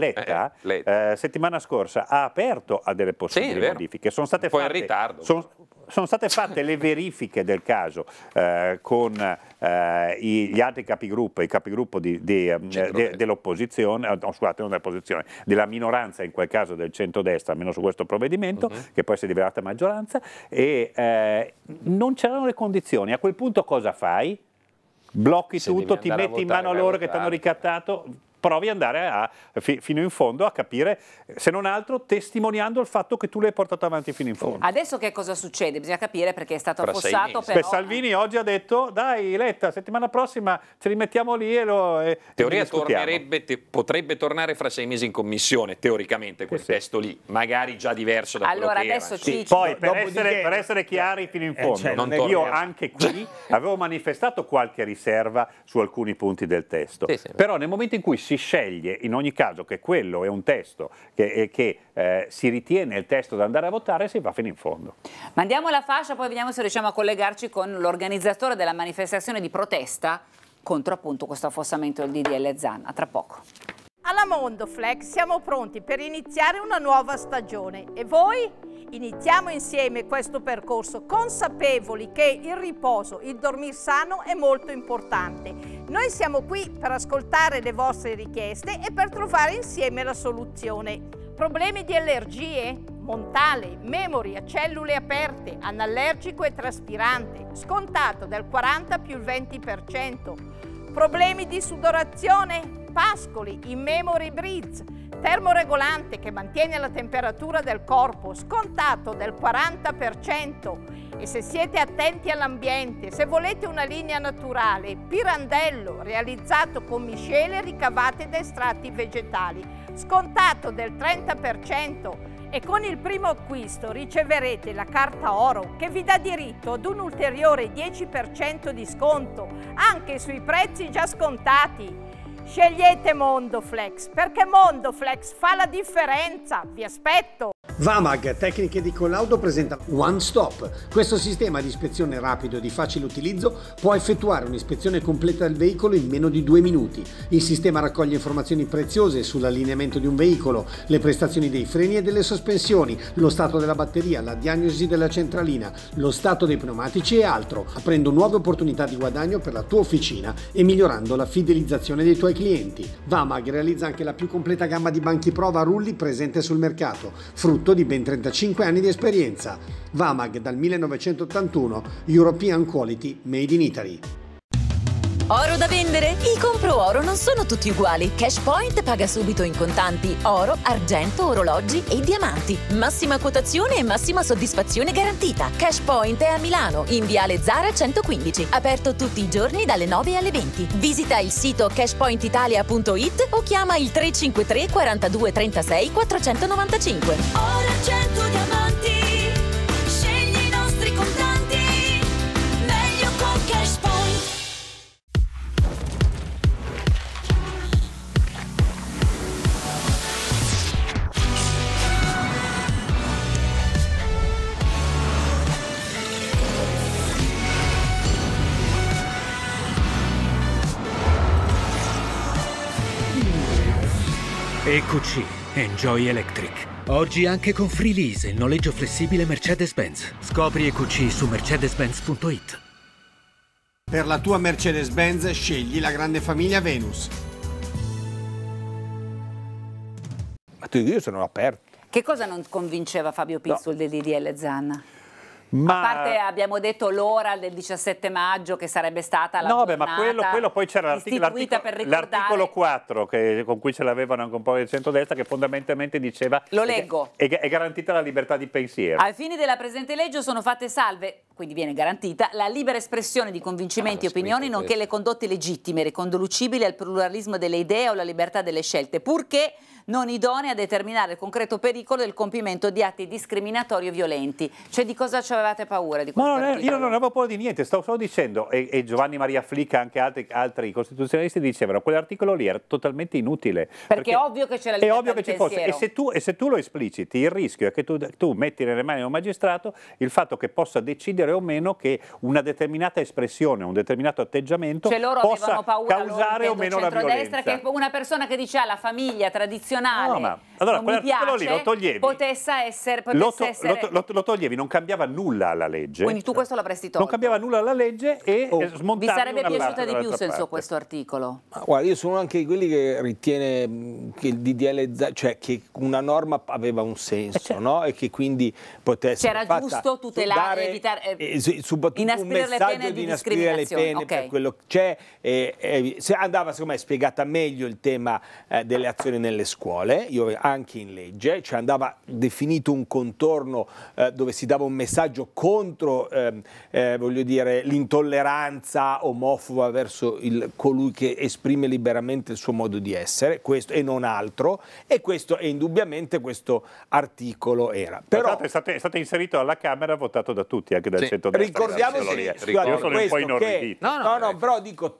settimana scorsa ha aperto aperto a delle possibili sì, modifiche. Sono state fatte, in ritardo. Sono, sono state fatte le verifiche del caso eh, con eh, gli altri capigruppo, i capigruppo ehm, dell'opposizione, eh, no, scusate, non dell'opposizione, della minoranza in quel caso del centrodestra, almeno su questo provvedimento, uh mhm. -huh. che poi si è diventata maggioranza, e eh, non c'erano le condizioni. A quel punto cosa fai? Blocchi Se tutto, ti metti in mano a loro che ti hanno ricattato, provi ad andare a, fino in fondo a capire, se non altro testimoniando il fatto che tu l'hai portato avanti fino in fondo. Adesso che cosa succede? Bisogna capire perché è stato affossato. Però... Salvini oggi ha detto, dai Letta, settimana prossima ce li mettiamo lì e lo... E, Teoria tornerebbe, te, potrebbe tornare fra sei mesi in commissione, teoricamente, quel sì. testo lì, magari già diverso da allora, quello adesso ci... Sì. Poi, per essere, che... per essere, eh, chiari fino in eh, fondo, eh, cioè, io anche qui avevo manifestato qualche riserva su alcuni punti del testo, sì, però nel momento in cui si sceglie in ogni caso che quello è un testo che, eh, che eh, si ritiene il testo da andare a votare e si va fino in fondo. Mandiamo la fascia, poi vediamo se riusciamo a collegarci con l'organizzatore della manifestazione di protesta contro appunto questo affossamento del DDL Zan. A tra poco. Alla Mondoflex siamo pronti per iniziare una nuova stagione e voi? Iniziamo insieme questo percorso consapevoli che il riposo, il dormir sano è molto importante. Noi siamo qui per ascoltare le vostre richieste e per trovare insieme la soluzione. Problemi di allergie? Montale, memoria, cellule aperte, anallergico e traspirante, scontato del 40 più il 20%. Problemi di sudorazione? pascoli, in memory bridge, termoregolante che mantiene la temperatura del corpo, scontato del 40% e se siete attenti all'ambiente, se volete una linea naturale, pirandello realizzato con miscele ricavate da estratti vegetali, scontato del 30% e con il primo acquisto riceverete la carta oro che vi dà diritto ad un ulteriore 10% di sconto anche sui prezzi già scontati. Scegliete Mondoflex perché Mondoflex fa la differenza, vi aspetto! Vamag Tecniche di Collaudo presenta One Stop. Questo sistema di ispezione rapido e di facile utilizzo può effettuare un'ispezione completa del veicolo in meno di due minuti. Il sistema raccoglie informazioni preziose sull'allineamento di un veicolo, le prestazioni dei freni e delle sospensioni, lo stato della batteria, la diagnosi della centralina, lo stato dei pneumatici e altro, aprendo nuove opportunità di guadagno per la tua officina e migliorando la fidelizzazione dei tuoi clienti. Vamag realizza anche la più completa gamma di banchi prova a rulli presente sul mercato. Frutta tutto di ben 35 anni di esperienza. Vamag dal 1981, European Quality Made in Italy. Oro da vendere? I compro oro non sono tutti uguali. Cashpoint paga subito in contanti oro, argento, orologi e diamanti. Massima quotazione e massima soddisfazione garantita. Cashpoint è a Milano, in Viale Zara 115, aperto tutti i giorni dalle 9 alle 20. Visita il sito cashpointitalia.it o chiama il 353 42 36 495. Oro 100 diamanti. Eccoci, Enjoy Electric. Oggi anche con Free Lease, il noleggio flessibile Mercedes-Benz. Scopri EQC su mercedes-benz.it. Per la tua Mercedes-Benz scegli la grande famiglia Venus. Ma tu io sono aperto. Che cosa non convinceva Fabio Pizzul no. del DDL Zanna? Ma... A parte abbiamo detto l'ora del 17 maggio che sarebbe stata la no, beh, ma quello, quello poi c'era l'articolo, 4 che, con cui ce l'avevano anche un po' il centrodestra che fondamentalmente diceva Lo leggo. È, è, garantita la libertà di pensiero. Ai fini della presente legge sono fatte salve, quindi viene garantita, la libera espressione di convincimenti ah, e opinioni nonché questo. le condotte legittime riconducibili al pluralismo delle idee o alla libertà delle scelte, purché non idonei a determinare il concreto pericolo del compimento di atti discriminatori o violenti. Cioè di cosa ci avevate paura? Di no, no, io non avevo paura di niente, stavo solo dicendo, e, e Giovanni Maria Flicca e anche altri, altri, costituzionalisti dicevano, quell'articolo lì era totalmente inutile. Perché, perché è ovvio che c'era libertà che ci fosse. E se, tu, e se, tu, lo espliciti, il rischio è che tu, tu metti nelle mani di un magistrato il fatto che possa decidere o meno che una determinata espressione, un determinato atteggiamento cioè possa paura, causare o meno la violenza. Che una persona che dice ha ah, la famiglia tradizionale funzionale. No, ma allora, quello lì lo toglievi. Potesse essere, potesse lo, to, essere... Lo, to, lo, toglievi, non cambiava nulla alla legge. Quindi tu questo l'avresti tolto. Non cambiava nulla alla legge e oh. smontavi Vi sarebbe piaciuta di più se so questo articolo? Ma guarda, io sono anche di quelli che ritiene mm, che il DDL, cioè che una norma aveva un senso, eh, cioè no? E che quindi potesse C'era giusto tutelare, evitare eh, soprattutto inasprire le pene di, inasprire le pene okay. per quello che c'è eh, eh, andava secondo me spiegata meglio il tema eh, delle azioni nelle scuole. Io anche in legge, cioè andava definito un contorno eh, dove si dava un messaggio contro ehm, eh, l'intolleranza omofoba verso il, colui che esprime liberamente il suo modo di essere questo, e non altro e questo è indubbiamente questo articolo era. Però, è stato, è stato, inserito alla Camera votato da tutti, anche dal sì. centro-destra. Ricordiamoci, scusate, questo, questo che, no, no, no, no però dico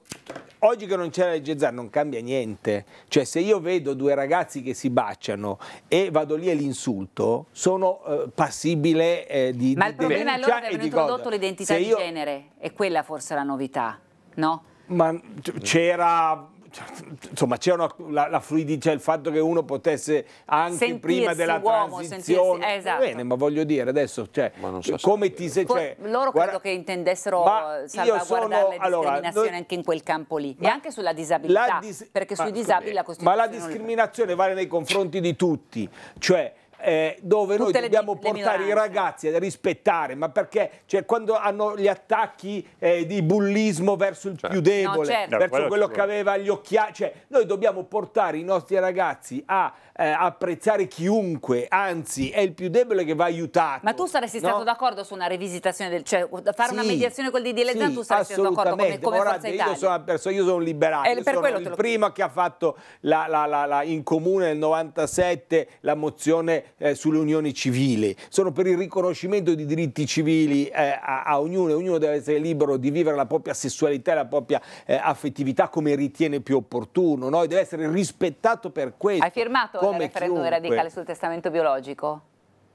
oggi che non c'è la legge Zan non cambia niente. Cioè se io vedo due ragazzi che si baciano e vado lì e li insulto, sono eh, passibile eh, di Ma il di problema è loro che hanno introdotto l'identità di io... genere, è quella forse la novità, no? Ma cioè, c'era cioè, insomma c'era la, la fluidità, cioè il fatto che uno potesse anche sentirsi prima della uomo, transizione, esatto. bene, ma voglio dire adesso, cioè, so come ti sei cioè, loro guarda, credo che intendessero salvaguardare sono, le discriminazioni allora, anche in quel campo lì e anche sulla disabilità, dis perché sui disabili la Costituzione ma la discriminazione vale nei confronti di tutti, cioè eh, dove Tutte noi dobbiamo le, portare le i ragazzi a rispettare, ma perché cioè, quando hanno gli attacchi eh, di bullismo verso il cioè, più debole, no, certo. verso quello, quello che aveva gli occhiali, cioè, noi dobbiamo portare i nostri ragazzi a eh, apprezzare chiunque, anzi è il più debole che va aiutato. Ma tu saresti no? stato d'accordo su una rivisitazione, del, cioè fare sì, una mediazione col DDL sì, tu saresti stato d'accordo come, come Ora, Forza Italia? Io sono, persona, io sono un liberale, eh, sono il primo che ha fatto la, la, la, in comune nel 97 la mozione eh, sulle unioni sono per il riconoscimento di diritti civili eh, a, a, ognuno, ognuno deve essere libero di vivere la propria sessualità e la propria eh, affettività come ritiene più opportuno, no? deve essere rispettato per questo. Hai firmato? del referendum chiunque... radicale sul testamento biologico?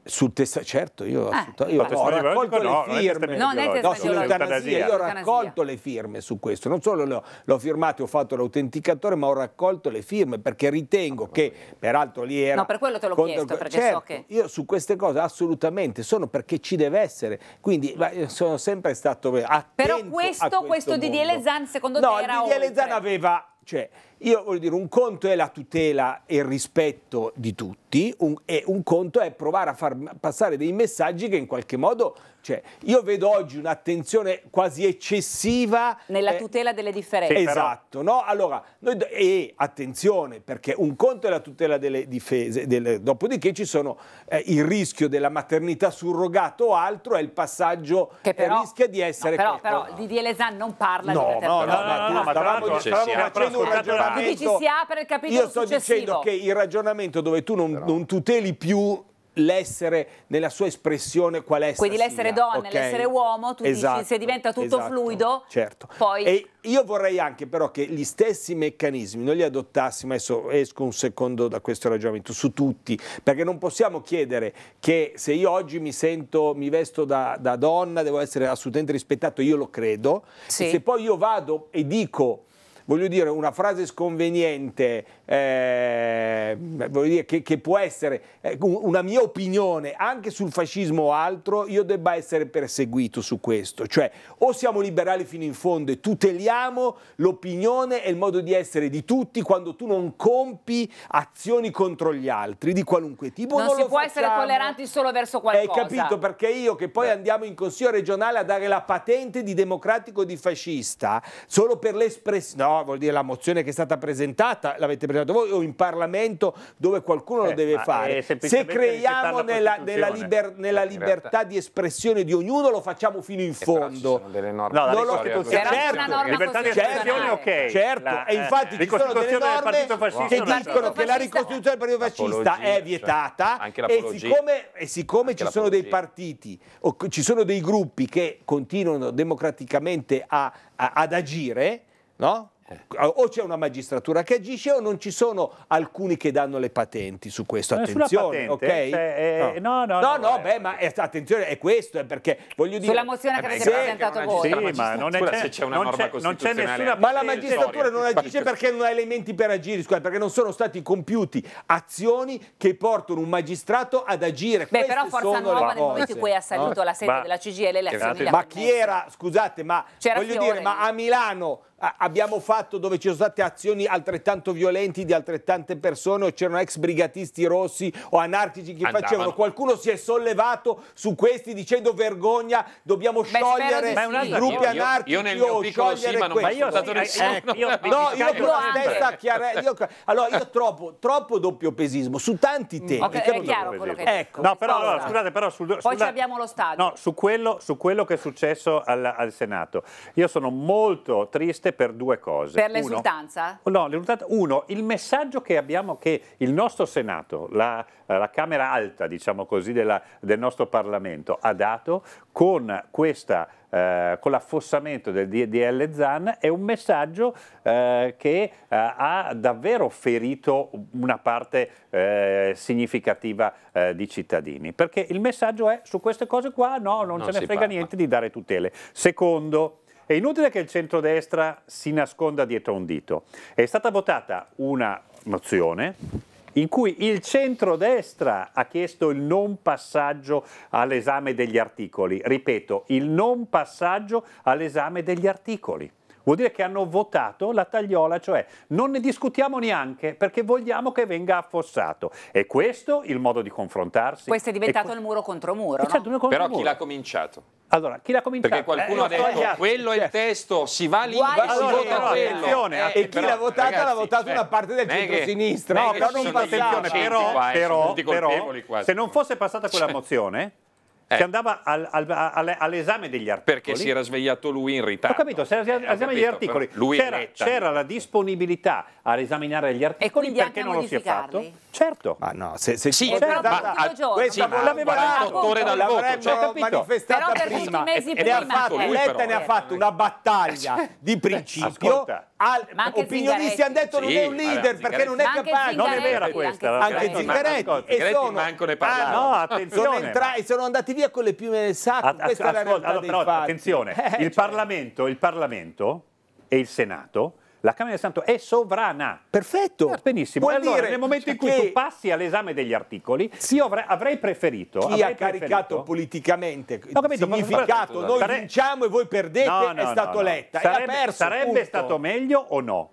Sul testa, certo, io, ah, io ho raccolto no, le firme, no, no, sull'eutanasia, io ho raccolto le firme su questo, non solo le ho, e ho fatto l'autenticatore, ma ho raccolto le firme perché ritengo che, peraltro lì era... No, per quello te l'ho contro... chiesto, perché certo, so che... Io su queste cose assolutamente, sono perché ci deve essere, quindi eh, sono sempre stato attento Però questo, questo, questo DDL Zan secondo no, te era No, il DDL Zan aveva... Cioè, io voglio dire, un conto è la tutela e il rispetto di tutti, un, e un conto è provare a far passare dei messaggi che in qualche modo cioè, io vedo oggi un'attenzione quasi eccessiva nella tutela delle differenze. Esatto, no? Allora, noi, e attenzione, perché un conto è la tutela delle difese, delle, dopodiché ci sono eh, il rischio della maternità surrogata o altro, è il passaggio che però, rischia di essere... No, però, però, Didier Lezan non parla no, di maternità. No, no, no, no, no, no, no, no, no, no, no, no, no, no, no, ragionamento... Quindi ci si apre il capitolo Io sto successivo. dicendo che il ragionamento dove tu non, Però... non tuteli più l'essere nella sua espressione qual è quindi l'essere donna, okay? l'essere uomo tu esatto, dici se esatto, diventa tutto esatto, fluido certo poi... e io vorrei anche però che gli stessi meccanismi noi li adottassimo adesso esco un secondo da questo ragionamento su tutti perché non possiamo chiedere che se io oggi mi sento mi vesto da, da donna devo essere assolutamente rispettato io lo credo sì. se poi io vado e dico voglio dire, una frase sconveniente, eh, dire, che, che può essere eh, una mia opinione anche sul fascismo o altro, io debba essere perseguito su questo. Cioè, o siamo liberali fino in fondo e tuteliamo l'opinione e il modo di essere di tutti quando tu non compi azioni contro gli altri di qualunque tipo. Non, non si può facciamo. essere tolleranti solo verso qualcosa. Hai capito? Perché io che poi Beh. andiamo in consiglio regionale a dare la patente di democratico o di fascista solo per l'espressione. No, Vuol dire la mozione che è stata presentata, l'avete presentata voi o in Parlamento dove qualcuno eh, lo deve fare. Eh, Se creiamo nella, nella, liber, nella eh, libertà di espressione di ognuno lo facciamo fino in eh, fondo. Sono delle norme. No, la non lo certo, libertà di espressione ok. Certo, la, eh, e infatti ci sono delle norme che dicono che la ricostituzione del Partito Fascista è cioè, vietata e siccome, e siccome ci sono dei partiti o ci sono dei gruppi che continuano democraticamente a, a, ad agire, no? o c'è una magistratura che agisce o non ci sono alcuni che danno le patenti su questo. Attenzione, patente, ok? Eh, cioè, eh, eh, no, no, no, no, no eh. beh, ma attenzione, è questo, è perché voglio dire... Sulla mozione che avete presentato voi. Sì, ma non è c'è una norma costituzionale. Ma la magistratura non agisce perché non ha elementi per agire, scusa, perché non sono stati compiuti azioni che portano un magistrato ad agire. Beh, però Forza Nuova nel momento in cui ha salito la sede della CGL le azioni... Ma chi era, scusate, ma voglio dire, ma a Milano abbiamo fatto dove ci sono state azioni altrettanto violenti di altrettante persone o c'erano ex brigatisti rossi o anarchici che Andavano. facevano. Qualcuno si è sollevato su questi dicendo vergogna, dobbiamo Beh, sciogliere i gruppi io, anarchici io, io nel mio piccolo sì, ma non ma io, stato nessuno. Eh, ecco, io, no, io però la stessa chiarezza. Allora, io troppo, troppo doppio pesismo su tanti temi. Okay, è chiaro quello che ecco. No, però, allora, scusate, però sul, Poi sulla, abbiamo lo stadio. No, su quello, su quello che è successo al, al Senato. Io sono molto triste importante per due cose. Per l'esultanza? No, l'esultanza. Uno, il messaggio che abbiamo che il nostro Senato, la, eh, la Camera Alta, diciamo così, della, del nostro Parlamento ha dato con questa eh, con l'affossamento del DDL ZAN è un messaggio eh, che eh, ha davvero ferito una parte eh, significativa eh, di cittadini, perché il messaggio è su queste cose qua no, non, non ce ne frega parla. niente di dare tutele. Secondo, è inutile che il centrodestra si nasconda dietro un dito. È stata votata una mozione in cui il centrodestra ha chiesto il non passaggio all'esame degli articoli. Ripeto, il non passaggio all'esame degli articoli. Vuol dire che hanno votato la tagliola, cioè non ne discutiamo neanche perché vogliamo che venga affossato. E questo il modo di confrontarsi. Questo è diventato il muro contro muro. No? contro Però muro. chi l'ha cominciato? Allora, chi l'ha cominciato? Perché qualcuno eh, ha detto tagliato, quello certo. è il certo. testo, si va lì Guarda, e si allora, vota quello. Eh, e chi l'ha votata ragazzi, l'ha votata eh, cioè, una parte del centro-sinistra. No, però non passiamo. Eh, però, però, però, però se non fosse passata quella cioè, mozione, eh. che andava al, al, all'esame degli articoli. Perché si era svegliato lui in ritardo. Ho capito, si era eh, all'esame degli articoli. C'era, c'era, la disponibilità a esaminare gli articoli perché non lo si è fatto. Certo. Ma no, se, se sì, certo, ma, a, questa sì, l'aveva dato ore dal voto, cioè, capito. Però per prima, eh, mesi e, ha fatto, letta ne ha fatto eh, una battaglia di principio al, opinionisti hanno detto sì, non è un leader perché non è capace. Non è vera questa. Anche Zingaretti. Anche e sono, manco ah, Sono, andati via con le piume nel sacco. At- questa ascolta, è la realtà allora, però, Attenzione, eh, il cioè. Parlamento, il Parlamento e il Senato la Camera del Santo è sovrana. Perfetto. Eh, benissimo. Vuol allora, nel momento in cioè cui tu passi all'esame degli articoli, sì. io avrei, preferito... Chi avrei ha caricato preferito... politicamente no, capito, significato, noi sare... vinciamo e voi perdete, no, no, è stato no, letta. Sarebbe, perso, sarebbe stato meglio o no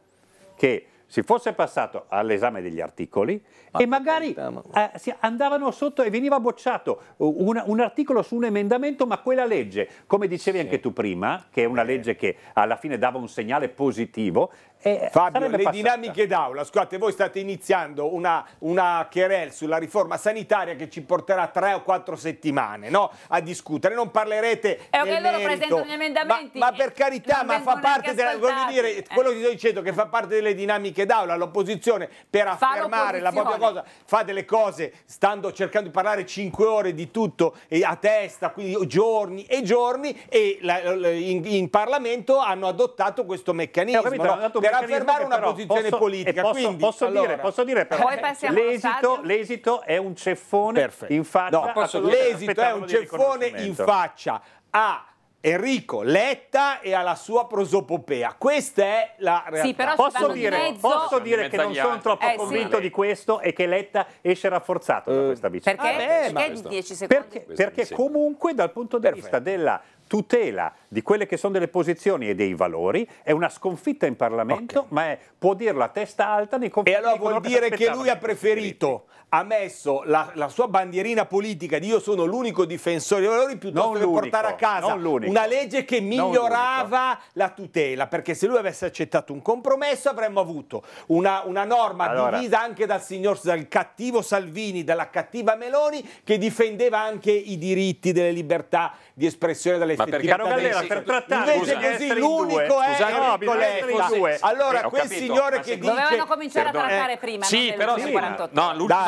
che si fosse passato all'esame degli articoli ma e magari ma... eh, andavano sotto e veniva bocciato un, un, articolo su un emendamento, ma quella legge, come dicevi sì. anche tu prima, che è una eh. legge che alla fine dava un segnale positivo, e eh, Fabio, le passata. dinamiche d'aula, scusate, voi state iniziando una, una querel sulla riforma sanitaria che ci porterà tre o quattro settimane no? a discutere, non parlerete eh, okay, loro presentano gli emendamenti ma, ma per carità, ma fa parte della, dire, eh. quello che sto dicendo che fa parte delle dinamiche d'aula, l'opposizione per affermare la propria cosa, fa delle cose stando cercando di parlare cinque ore di tutto a testa, quindi giorni e giorni e la, in, in, Parlamento hanno adottato questo meccanismo, eh, capito, no? per affermare una posizione posso, politica. Posso, quindi, posso, allora, dire, posso, dire, però, l'esito, l'esito, è un ceffone Perfetto. in faccia. No, l'esito è un ceffone in faccia a Enrico Letta e alla sua prosopopea. Questa è la realtà. Sì, però posso dire, mezzo, posso dire che non sono troppo eh, convinto sì. di questo e che Letta esce rafforzato uh, da eh, questa vicenda. Perché? Ah, beh, perché, perché, perché comunque dal punto di vista della tutela di quelle che sono delle posizioni e dei valori, è una sconfitta in Parlamento, okay. ma è, può dirlo a testa alta nei confronti E allora vuol dire che, lui ha preferito, ha messo la, la, sua bandierina politica di io sono l'unico difensore dei valori piuttosto non che portare a casa una legge che migliorava la tutela, perché se lui avesse accettato un compromesso avremmo avuto una, una norma allora. divisa anche dal signor, dal cattivo Salvini, dalla cattiva Meloni, che difendeva anche i diritti delle libertà di espressione delle ma per caro Gallera, per trattare invece così l'unico è Scusate, no, Letta. Allora, quel signore che dice dovevano cominciare a trattare prima, Sì, però l'ultima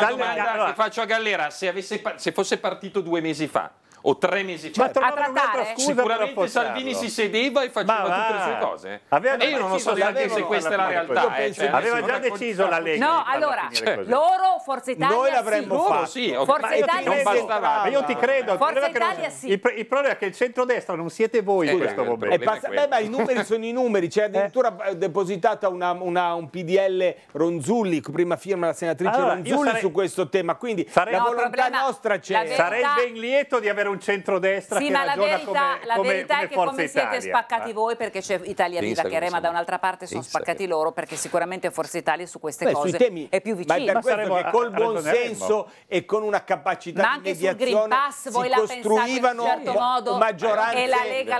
domanda che faccio a Gallera, se fosse partito due mesi fa o tre mesi fa. Ma trovavano certo. un'altra scusa Sicuramente Salvini si sedeva e faceva ma, tutte le sue cose. Aveva e io non lo so neanche se questa è la realtà. Eh, cioè, aveva già deciso la Lega. No, allora, cioè, loro, Forza Italia, Noi l'avremmo sì. fatto. Sì, okay. Forza Italia non bastava. Ma io ti credo. Forza Italia sì. Il, problema è che il centrodestra non siete voi in questo momento. Beh, ma i numeri sono i numeri. C'è eh. addirittura eh, depositata un PDL Ronzulli, prima firma la senatrice Ronzulli su questo tema. Quindi la volontà nostra c'è. Sarei ben lieto di avere un centrodestra sì, che ma la verità, come, la come, verità come è che come Italia. siete spaccati voi perché c'è Italia Viva che rema da un'altra parte sono spaccati loro perché sicuramente Forza Italia su queste Beh, cose temi, è più vicina. Ma per questo che col buon senso e con una capacità di mediazione Pass, si costruivano certo modo, maggioranze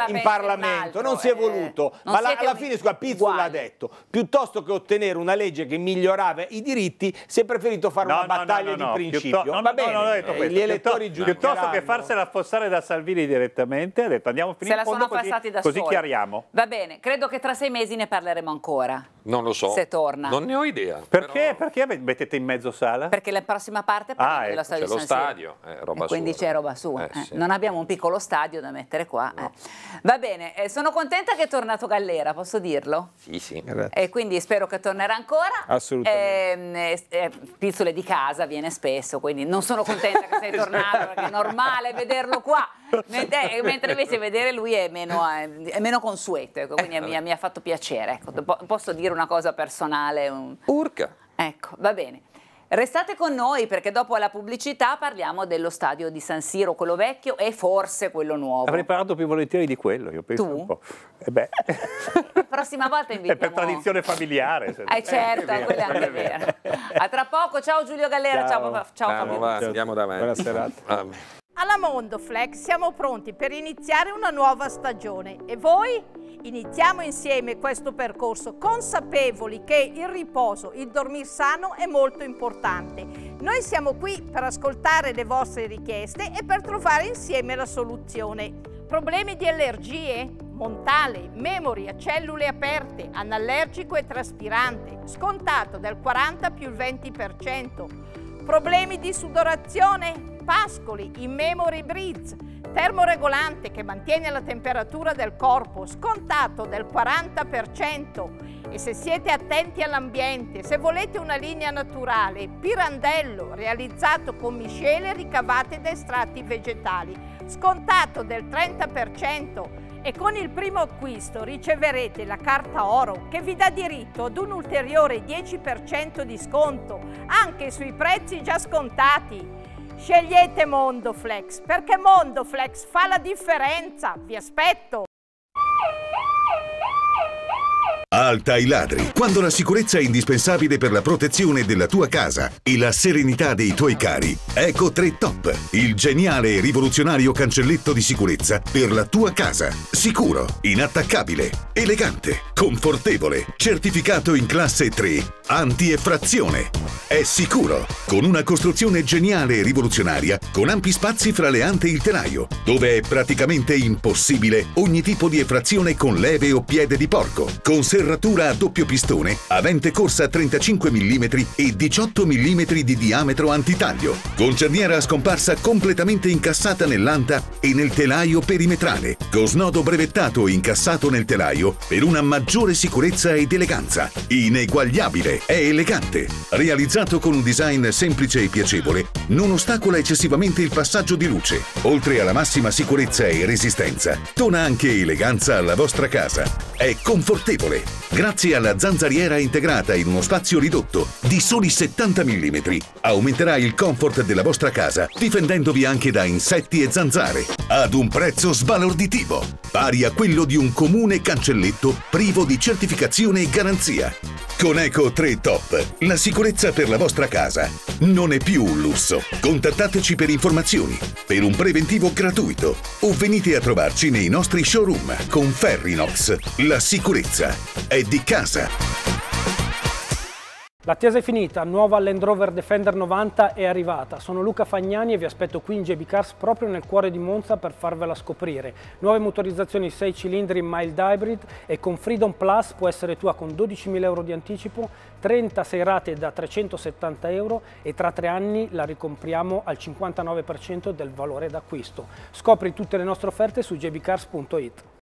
in Parlamento. In non si è eh. voluto, ma alla fine fine Pizzo l'ha detto. Piuttosto che ottenere una legge che migliorava i diritti, si è preferito fare una battaglia di principio. Piuttosto, Va bene, eh, gli elettori giudicano. Piuttosto che farsela fosse passare da Salvini direttamente, ha detto andiamo a finire Se la sono così, da così chiariamo. Va bene, credo che tra sei mesi ne parleremo ancora. Non lo so. Se torna. Non ne ho idea. Perché, però... perché mettete in mezzo sala? Perché la prossima parte parla ah, ecco, stadio c'è lo stadio, eh, roba quindi c'è roba sua. Eh, eh, sì. Non abbiamo un piccolo stadio da mettere qua. No. Eh. Va bene, eh, sono contenta che è tornato Gallera, posso dirlo? Sì, sì. Grazie. E quindi spero che tornerà ancora. Assolutamente. Ehm, eh, Pizzole di casa viene spesso, quindi non sono contenta che sei tornato, perché è normale vederlo portarlo qua. Mentre invece vedere lui è meno, eh, è meno consueto, ecco, quindi eh, mi, mi, ha fatto piacere. Ecco, posso dire una cosa personale? Un... Urca. Ecco, va bene. Restate con noi perché dopo la pubblicità parliamo dello stadio di San Siro, quello vecchio e forse quello nuovo. Avrei parlato più volentieri di quello, io penso tu? un po'. Eh beh. prossima volta invitiamo... È per tradizione familiare. Se... Eh certo, quella è vera. A tra poco, ciao Giulio Gallera, ciao, ciao, ciao, ciao Fabio. Andiamo davanti. Buona serata. Alla Mondoflex siamo pronti per iniziare una nuova stagione e voi? Iniziamo insieme questo percorso consapevoli che il riposo, il dormir sano è molto importante. Noi siamo qui per ascoltare le vostre richieste e per trovare insieme la soluzione. Problemi di allergie? Montale, memoria, cellule aperte, anallergico e traspirante, scontato del 40 più il 20% problemi di sudorazione, pascoli, in-memory breeze, termoregolante che mantiene la temperatura del corpo, scontato del 40% e se siete attenti all'ambiente, se volete una linea naturale, pirandello realizzato con miscele ricavate da estratti vegetali, scontato del 30%, e con il primo acquisto riceverete la carta oro che vi dà diritto ad un ulteriore 10% di sconto anche sui prezzi già scontati. Scegliete Mondoflex perché Mondoflex fa la differenza, vi aspetto! Alta i ladri. Quando la sicurezza è indispensabile per la protezione della tua casa e la serenità dei tuoi cari, Eco 3 Top, il geniale e rivoluzionario cancelletto di sicurezza per la tua casa. Sicuro, inattaccabile, elegante, confortevole, certificato in classe 3, anti-effrazione. È sicuro, con una costruzione geniale e rivoluzionaria, con ampi spazi fra le ante e il telaio, dove è praticamente impossibile ogni tipo di effrazione con leve o piede di porco. Conserva serratura a doppio pistone, avente corsa 35 mm e 18 mm di diametro antitaglio, con cerniera scomparsa completamente incassata nell'anta e nel telaio perimetrale, con snodo brevettato incassato nel telaio per una maggiore sicurezza ed eleganza. Ineguagliabile, è elegante. Realizzato con un design semplice e piacevole, non ostacola eccessivamente il passaggio di luce. Oltre alla massima sicurezza e resistenza, dona anche eleganza alla vostra casa. È confortevole, Grazie alla zanzariera integrata in uno spazio ridotto di soli 70 mm, aumenterà il comfort della vostra casa difendendovi anche da insetti e zanzare, ad un prezzo sbalorditivo, pari a quello di un comune cancelletto privo di certificazione e garanzia. Con Eco 3 Top, la sicurezza per la vostra casa non è più un lusso. Contattateci per informazioni, per un preventivo gratuito o venite a trovarci nei nostri showroom con Ferrinox, la sicurezza è di casa. L'attesa è finita, nuova Land Rover Defender 90 è arrivata. Sono Luca Fagnani e vi aspetto qui in JB Cars proprio nel cuore di Monza per farvela scoprire. Nuove motorizzazioni 6 cilindri mild hybrid e con Freedom Plus può essere tua con 12.000 euro di anticipo, 36 rate da 370 euro e tra tre anni la ricompriamo al 59% del valore d'acquisto. Scopri tutte le nostre offerte su jbcars.it.